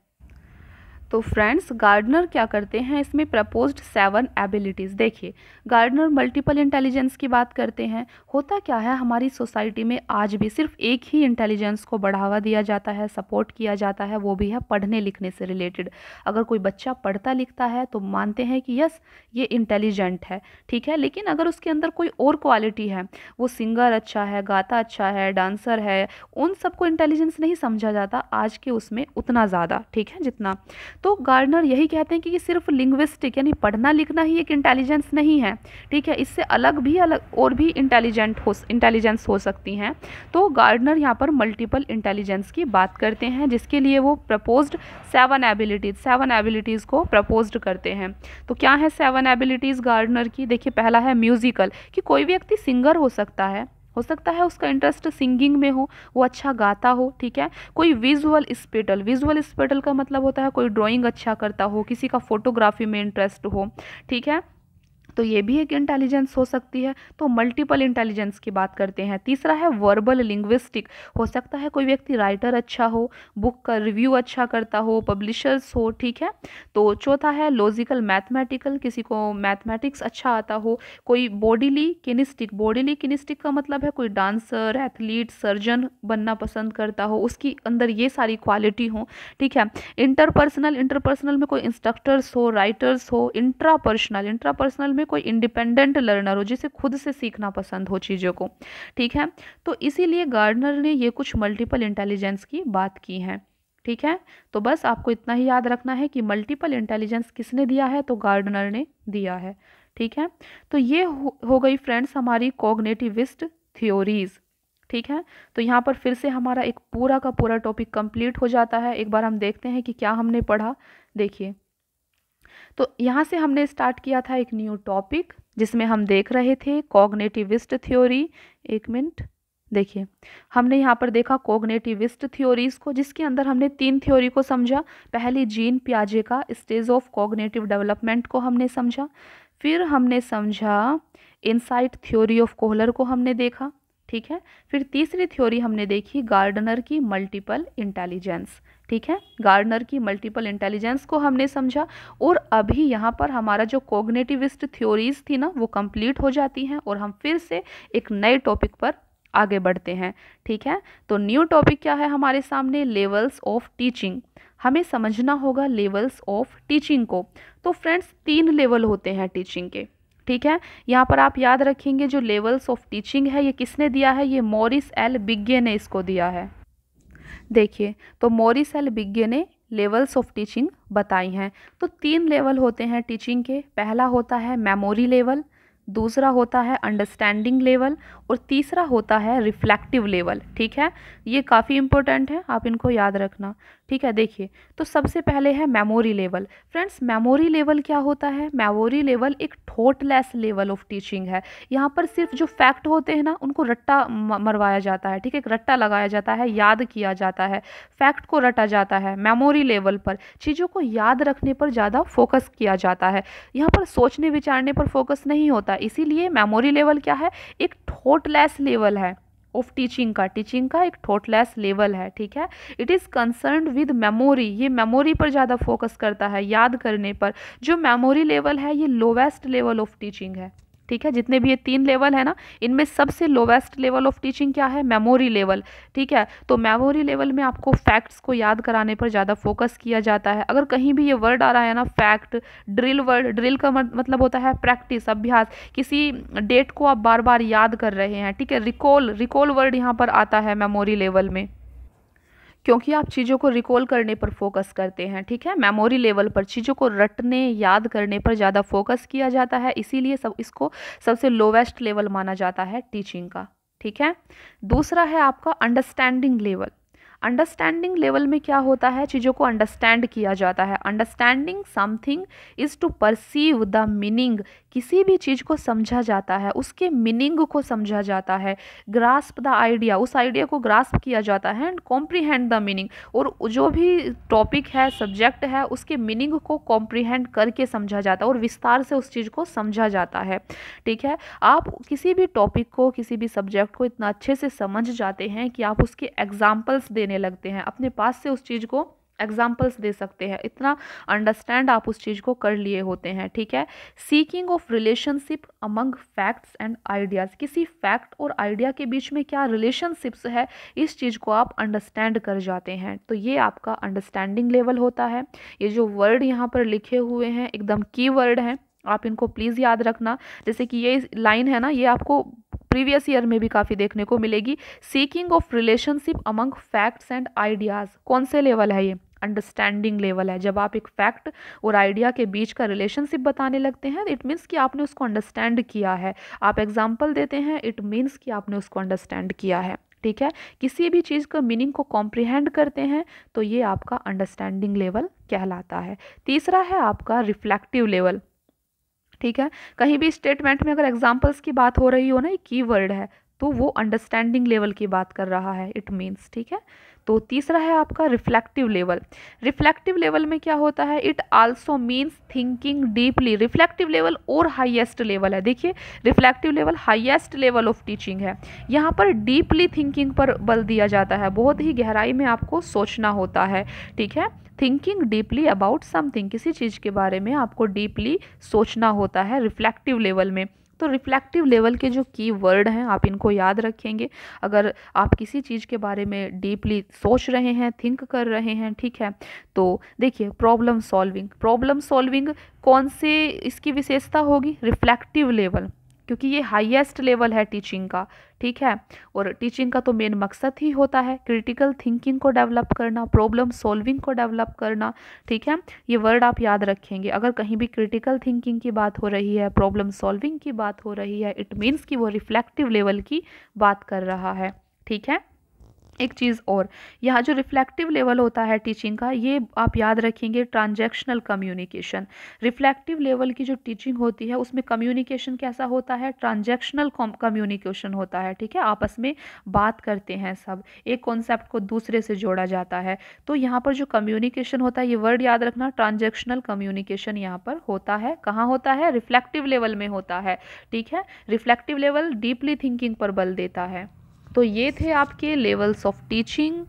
तो फ्रेंड्स गार्डनर क्या करते हैं इसमें प्रपोज्ड सेवन एबिलिटीज़ देखिए गार्डनर मल्टीपल इंटेलिजेंस की बात करते हैं होता क्या है हमारी सोसाइटी में आज भी सिर्फ एक ही इंटेलिजेंस को बढ़ावा दिया जाता है सपोर्ट किया जाता है वो भी है पढ़ने लिखने से रिलेटेड अगर कोई बच्चा पढ़ता लिखता है तो मानते हैं कि यस ये इंटेलिजेंट है ठीक है लेकिन अगर उसके अंदर कोई और क्वालिटी है वो सिंगर अच्छा है गाता अच्छा है डांसर है उन सबको इंटेलिजेंस नहीं समझा जाता आज के उसमें उतना ज़्यादा ठीक है जितना तो गार्डनर यही कहते हैं कि सिर्फ लिंग्विस्टिक यानी पढ़ना लिखना ही एक इंटेलिजेंस नहीं है ठीक है इससे अलग भी अलग और भी इंटेलिजेंट हो इंटेलिजेंस हो सकती हैं तो गार्डनर यहाँ पर मल्टीपल इंटेलिजेंस की बात करते हैं जिसके लिए वो proposed seven abilities seven abilities को प्रपोज्ड करते हैं तो क्या है सेवन एबिलिटीज़ गार्डनर की देखिए पहला है म्यूज़िकल कि कोई भी व्यक्ति सिंगर हो सकता है हो सकता है उसका इंटरेस्ट सिंगिंग में हो वो अच्छा गाता हो ठीक है कोई विजुअल स्पेटल विजुअल स्पेटल का मतलब होता है कोई ड्राइंग अच्छा करता हो किसी का फोटोग्राफी में इंटरेस्ट हो ठीक है तो ये भी एक इंटेलिजेंस हो सकती है तो मल्टीपल इंटेलिजेंस की बात करते हैं तीसरा है वर्बल लिंग्विस्टिक हो सकता है कोई व्यक्ति राइटर अच्छा हो बुक का रिव्यू अच्छा करता हो पब्लिशर्स हो ठीक है तो चौथा है लॉजिकल मैथमेटिकल किसी को मैथमेटिक्स अच्छा आता हो कोई बॉडीली किनिस्टिक बॉडीली किनिस्टिक का मतलब है कोई डांसर एथलीट सर्जन बनना पसंद करता हो उसकी अंदर ये सारी क्वालिटी हो ठीक है इंटरपर्सनल इंटरपर्सनल में कोई इंस्ट्रक्टर्स हो राइटर्स हो इंट्रा पर्सनल इंट्रा पर्सनल में में कोई इंडिपेंडेंट लर्नर हो जिसे खुद से सीखना पसंद हो चीज़ों को ठीक है तो इसीलिए गार्डनर ने ये कुछ मल्टीपल इंटेलिजेंस की बात की है ठीक है तो बस आपको इतना ही याद रखना है कि मल्टीपल इंटेलिजेंस किसने दिया है तो गार्डनर ने दिया है ठीक है तो ये हो, हो गई फ्रेंड्स हमारी कॉग्नेटिविस्ट थियोरीज ठीक है तो यहाँ पर फिर से हमारा एक पूरा का पूरा टॉपिक कंप्लीट हो जाता है एक बार हम देखते हैं कि क्या हमने पढ़ा देखिए तो यहाँ से हमने स्टार्ट किया था एक न्यू टॉपिक जिसमें हम देख रहे थे कॉग्नेटिविस्ट थ्योरी एक मिनट देखिए हमने यहाँ पर देखा कोग्नेटिविस्ट थ्योरीज को जिसके अंदर हमने तीन थ्योरी को समझा पहली जीन प्याजे का स्टेज ऑफ कोग्नेटिव डेवलपमेंट को हमने समझा फिर हमने समझा इनसाइट थ्योरी ऑफ कोहलर को हमने देखा ठीक है फिर तीसरी थ्योरी हमने देखी गार्डनर की मल्टीपल इंटेलिजेंस ठीक है गार्डनर की मल्टीपल इंटेलिजेंस को हमने समझा और अभी यहाँ पर हमारा जो कोग्नेटिविस्ट थ्योरीज थी ना वो कंप्लीट हो जाती हैं और हम फिर से एक नए टॉपिक पर आगे बढ़ते हैं ठीक है तो न्यू टॉपिक क्या है हमारे सामने लेवल्स ऑफ टीचिंग हमें समझना होगा लेवल्स ऑफ टीचिंग को तो फ्रेंड्स तीन लेवल होते हैं टीचिंग के ठीक है यहाँ पर आप याद रखेंगे जो लेवल्स ऑफ टीचिंग है ये किसने दिया है ये मॉरिस एल बिग्गे ने इसको दिया है देखिए तो मोरिस एल बिग्गे ने लेवल्स ऑफ टीचिंग बताई हैं तो तीन लेवल होते हैं टीचिंग के पहला होता है मेमोरी लेवल दूसरा होता है अंडरस्टैंडिंग लेवल और तीसरा होता है रिफ्लेक्टिव लेवल ठीक है ये काफ़ी इंपॉर्टेंट है आप इनको याद रखना ठीक है देखिए तो सबसे पहले है memory level friends memory level क्या होता है मेमोरी लेवल एक थॉटलेस लेवल ऑफ टीचिंग है यहाँ पर सिर्फ जो फैक्ट होते हैं ना उनको रट्टा मरवाया जाता है ठीक है रट्टा लगाया जाता है याद किया जाता है फैक्ट को रटा जाता है मेमोरी लेवल पर चीज़ों को याद रखने पर ज़्यादा फोकस किया जाता है यहाँ पर सोचने विचारने पर फोकस नहीं होता इसीलिए मेमोरी लेवल क्या है एक थॉटलेस लेवल है ऑफ टीचिंग का टीचिंग का एक थॉटलेस लेवल है ठीक है it is concern with memory ये मेमोरी पर ज़्यादा फोकस करता है याद करने पर जो मेमोरी लेवल है ये लोवेस्ट लेवल ऑफ टीचिंग है ठीक है जितने भी ये तीन लेवल है ना इनमें सबसे लोवेस्ट लेवल ऑफ टीचिंग क्या है मेमोरी लेवल ठीक है तो मेमोरी लेवल में आपको फैक्ट्स को याद कराने पर ज़्यादा फोकस किया जाता है अगर कहीं भी ये वर्ड आ रहा है ना फैक्ट ड्रिल वर्ड ड्रिल का मतलब होता है प्रैक्टिस अभ्यास किसी डेट को आप बार बार याद कर रहे हैं ठीक है रिकॉल रिकॉल वर्ड यहाँ पर आता है मेमोरी लेवल में क्योंकि आप चीज़ों को रिकॉल करने पर फोकस करते हैं ठीक है मेमोरी लेवल पर चीज़ों को रटने याद करने पर ज़्यादा फोकस किया जाता है इसीलिए सब इसको सबसे लोवेस्ट लेवल माना जाता है टीचिंग का ठीक है दूसरा है आपका अंडरस्टैंडिंग लेवल अंडरस्टैंडिंग लेवल में क्या होता है चीज़ों को अंडरस्टैंड किया जाता है understanding something is to perceive the meaning किसी भी चीज़ को समझा जाता है उसके मीनिंग को समझा जाता है ग्रास्प द आइडिया उस आइडिया को ग्रास्प किया जाता है एंड कॉम्प्रीहेंड द मीनिंग और जो भी टॉपिक है सब्जेक्ट है उसके मीनिंग को कॉम्प्रीहेंड करके समझा जाता है और विस्तार से उस चीज़ को समझा जाता है ठीक है आप किसी भी टॉपिक को किसी भी सब्जेक्ट को इतना अच्छे से समझ जाते हैं कि आप उसके एग्ज़ाम्पल्स देने लगते हैं अपने पास से उस चीज़ को एग्जाम्पल्स दे सकते हैं इतना अंडरस्टैंड आप उस चीज़ को कर लिए होते हैं ठीक है seeking of relationship among facts and ideas किसी फैक्ट और आइडिया के बीच में क्या रिलेशनशिप्स है इस चीज़ को आप अंडरस्टैंड कर जाते हैं तो ये आपका अंडरस्टैंडिंग लेवल होता है ये जो वर्ड यहाँ पर लिखे हुए हैं एकदम की वर्ड हैं आप इनको प्लीज़ याद रखना जैसे कि ये लाइन है ना ये आपको प्रीवियस ईयर में भी काफ़ी देखने को मिलेगी seeking of relationship among facts and ideas कौन से लेवल है ये अंडरस्टैंडिंग लेवल है जब आप एक फैक्ट और आइडिया के बीच का रिलेशनशिप बताने लगते हैं इट मीन्स कि आपने उसको अंडरस्टैंड किया है आप एग्जाम्पल देते हैं इट मीन्स कि आपने उसको अंडरस्टैंड किया है ठीक है किसी भी चीज़ का मीनिंग को कॉम्प्रिहेंड करते हैं तो ये आपका अंडरस्टैंडिंग लेवल कहलाता है तीसरा है आपका रिफ्लेक्टिव लेवल ठीक है कहीं भी स्टेटमेंट में अगर एग्जाम्पल्स की बात हो रही हो ना ये की वर्ड है तो वो अंडरस्टैंडिंग लेवल की बात कर रहा है इट मीन्स ठीक है तो तीसरा है आपका रिफ्लेक्टिव लेवल रिफ्लेक्टिव लेवल में क्या होता है it also means thinking deeply reflective level और हाईएस्ट लेवल है देखिए reflective level highest level of teaching है यहाँ पर डीपली थिंकिंग पर बल दिया जाता है बहुत ही गहराई में आपको सोचना होता है ठीक है थिंकिंग डीपली अबाउट समथिंग किसी चीज़ के बारे में आपको डीपली सोचना होता है रिफ्लेक्टिव लेवल में तो रिफ्लेक्टिव लेवल के जो की वर्ड हैं आप इनको याद रखेंगे अगर आप किसी चीज़ के बारे में डीपली सोच रहे हैं थिंक कर रहे हैं ठीक है तो देखिए प्रॉब्लम सॉल्विंग प्रॉब्लम सॉल्विंग कौन से इसकी विशेषता होगी रिफ्लेक्टिव लेवल क्योंकि ये हाईएस्ट लेवल है टीचिंग का ठीक है और टीचिंग का तो मेन मकसद ही होता है क्रिटिकल थिंकिंग को डेवलप करना प्रॉब्लम सॉल्विंग को डेवलप करना ठीक है ये वर्ड आप याद रखेंगे अगर कहीं भी क्रिटिकल थिंकिंग की बात हो रही है प्रॉब्लम सॉल्विंग की बात हो रही है इट मीन्स कि वो रिफ्लेक्टिव लेवल की बात कर रहा है ठीक है एक चीज़ और यहाँ जो रिफ्लेक्टिव लेवल होता है टीचिंग का ये आप याद रखेंगे ट्रांजैक्शनल कम्युनिकेशन रिफ्लेक्टिव लेवल की जो टीचिंग होती है उसमें कम्युनिकेशन कैसा होता है ट्रांजैक्शनल कम्युनिकेशन होता है ठीक है आपस में बात करते हैं सब एक कॉन्सेप्ट को दूसरे से जोड़ा जाता है तो यहाँ पर जो कम्युनिकेशन होता है ये वर्ड याद रखना ट्रांजेक्शनल कम्युनिकेशन यहाँ पर होता है कहाँ होता है रिफ्लेक्टिव लेवल में होता है ठीक है रिफ्लेक्टिव लेवल डीपली थिंकिंग पर बल देता है तो ये थे आपके लेवल्स ऑफ टीचिंग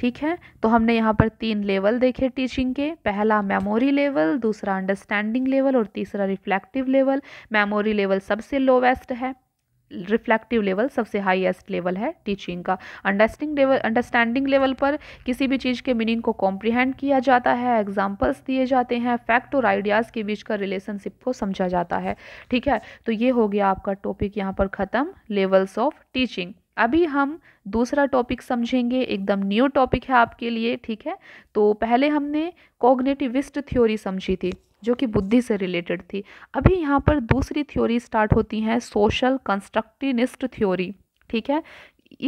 ठीक है तो हमने यहाँ पर तीन लेवल देखे टीचिंग के पहला मेमोरी लेवल दूसरा अंडरस्टैंडिंग लेवल और तीसरा रिफ्लेक्टिव लेवल मेमोरी लेवल सबसे लोवेस्ट है रिफ्लेक्टिव लेवल सबसे हाईएस्ट लेवल है टीचिंग का अंडरस्टिंग लेवल अंडरस्टैंडिंग लेवल पर किसी भी चीज़ के मीनिंग को कॉम्प्रिहेंड किया जाता है एग्जांपल्स दिए जाते हैं फैक्ट और आइडियाज़ के बीच का रिलेशनशिप को समझा जाता है ठीक है तो ये हो गया आपका टॉपिक यहाँ पर ख़त्म लेवल्स ऑफ टीचिंग अभी हम दूसरा टॉपिक समझेंगे एकदम न्यू टॉपिक है आपके लिए ठीक है तो पहले हमने कॉग्नेटिविस्ट थ्योरी समझी थी जो कि बुद्धि से रिलेटेड थी अभी यहाँ पर दूसरी थ्योरी स्टार्ट होती है सोशल कंस्ट्रक्टिनिस्ट थ्योरी ठीक है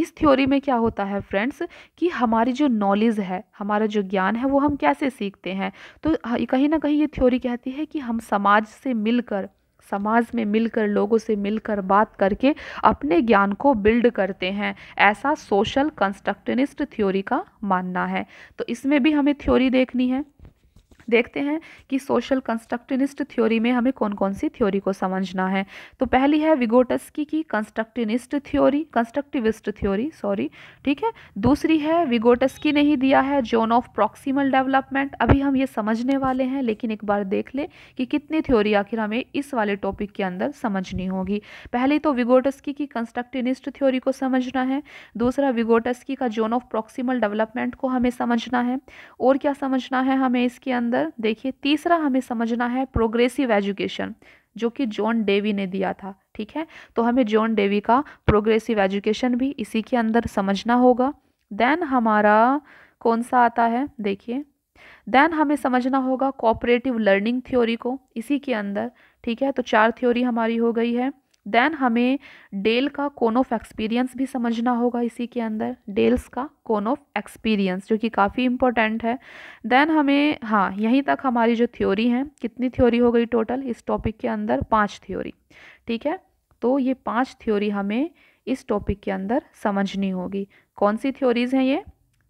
इस थ्योरी में क्या होता है फ्रेंड्स कि हमारी जो नॉलेज है हमारा जो ज्ञान है वो हम कैसे सीखते हैं तो कहीं ना कहीं ये थ्योरी कहती है कि हम समाज से मिलकर समाज में मिलकर लोगों से मिलकर बात करके अपने ज्ञान को बिल्ड करते हैं ऐसा सोशल कंस्ट्रक्टनिस्ट थ्योरी का मानना है तो इसमें भी हमें थ्योरी देखनी है देखते हैं कि सोशल कंस्ट्रक्टिनिस्ट थ्योरी में हमें कौन कौन सी थ्योरी को समझना है तो पहली है विगोटस्की की constructivist theory constructivist theory sorry ठीक है दूसरी है विगोटस्की ने ही दिया है जोन ऑफ प्रॉक्सिमल डेवलपमेंट अभी हम ये समझने वाले हैं लेकिन एक बार देख ले कि कितनी थ्योरी आखिर हमें इस वाले टॉपिक के अंदर समझनी होगी पहली तो विगोटस्की की कंस्ट्रक्टिनिस्ट थ्योरी को समझना है दूसरा विगोटस्की का जोन ऑफ प्रॉक्सिमल डेवलपमेंट को हमें समझना है और क्या समझना है हमें इसके अंदर अंदर देखिए तीसरा हमें समझना है प्रोग्रेसिव एजुकेशन जो कि जॉन डेवी ने दिया था ठीक है तो हमें जॉन डेवी का प्रोग्रेसिव एजुकेशन भी इसी के अंदर समझना होगा देन हमारा कौन सा आता है देखिए देन हमें समझना होगा कोऑपरेटिव लर्निंग थ्योरी को इसी के अंदर ठीक है तो चार थ्योरी हमारी हो गई है देन हमें डेल का कोन ऑफ एक्सपीरियंस भी समझना होगा इसी के अंदर डेल्स का कोन ऑफ एक्सपीरियंस जो कि काफ़ी इंपॉर्टेंट है देन हमें हाँ यहीं तक हमारी जो थ्योरी है कितनी थ्योरी हो गई टोटल इस टॉपिक के अंदर पाँच थ्योरी ठीक है तो ये पाँच थ्योरी हमें इस टॉपिक के अंदर समझनी होगी कौन सी थ्योरीज़ हैं ये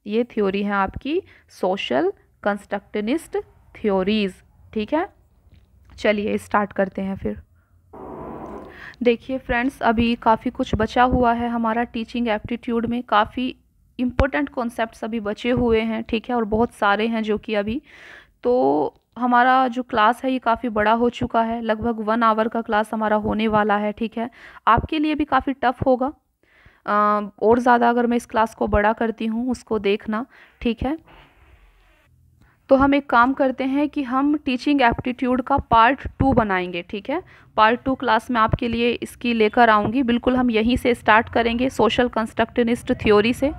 ये थ्योरी हैं आपकी सोशल कंस्ट्रक्टनिस्ट थ्योरीज़ ठीक है चलिए स्टार्ट करते हैं फिर देखिए फ्रेंड्स अभी काफ़ी कुछ बचा हुआ है हमारा टीचिंग एप्टीट्यूड में काफ़ी इम्पोर्टेंट कॉन्सेप्ट अभी बचे हुए हैं ठीक है और बहुत सारे हैं जो कि अभी तो हमारा जो क्लास है ये काफ़ी बड़ा हो चुका है लगभग वन आवर का क्लास हमारा होने वाला है ठीक है आपके लिए भी काफ़ी टफ़ होगा और ज़्यादा अगर मैं इस क्लास को बड़ा करती हूँ उसको देखना ठीक है तो हम एक काम करते हैं कि हम टीचिंग एप्टीट्यूड का पार्ट टू बनाएंगे ठीक है पार्ट टू क्लास में आपके लिए इसकी लेकर आऊँगी बिल्कुल हम यहीं से स्टार्ट करेंगे सोशल कंस्ट्रक्टनिस्ट थ्योरी से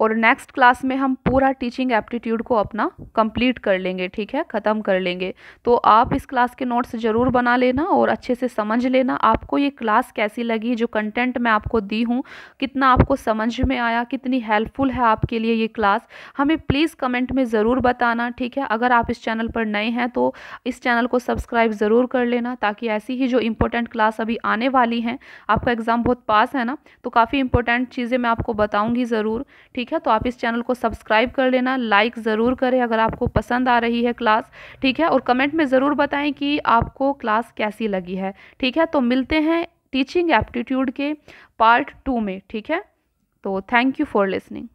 और नेक्स्ट क्लास में हम पूरा टीचिंग एप्टीट्यूड को अपना कंप्लीट कर लेंगे ठीक है ख़त्म कर लेंगे तो आप इस क्लास के नोट्स ज़रूर बना लेना और अच्छे से समझ लेना आपको ये क्लास कैसी लगी जो कंटेंट मैं आपको दी हूँ कितना आपको समझ में आया कितनी हेल्पफुल है आपके लिए ये क्लास हमें प्लीज़ कमेंट में ज़रूर बताना ठीक है अगर आप इस चैनल पर नए हैं तो इस चैनल को सब्सक्राइब ज़रूर कर लेना ताकि ऐसी ही जो इंपॉर्टेंट क्लास अभी आने वाली हैं आपका एग्ज़ाम बहुत पास है ना तो काफ़ी इंपॉर्टेंट चीज़ें मैं आपको बताऊँगी ज़रूर ठीक ठीक है तो आप इस चैनल को सब्सक्राइब कर लेना लाइक ज़रूर करें अगर आपको पसंद आ रही है क्लास ठीक है और कमेंट में ज़रूर बताएं कि आपको क्लास कैसी लगी है ठीक है तो मिलते हैं टीचिंग एप्टीट्यूड के पार्ट टू में ठीक है तो थैंक यू फॉर लिसनिंग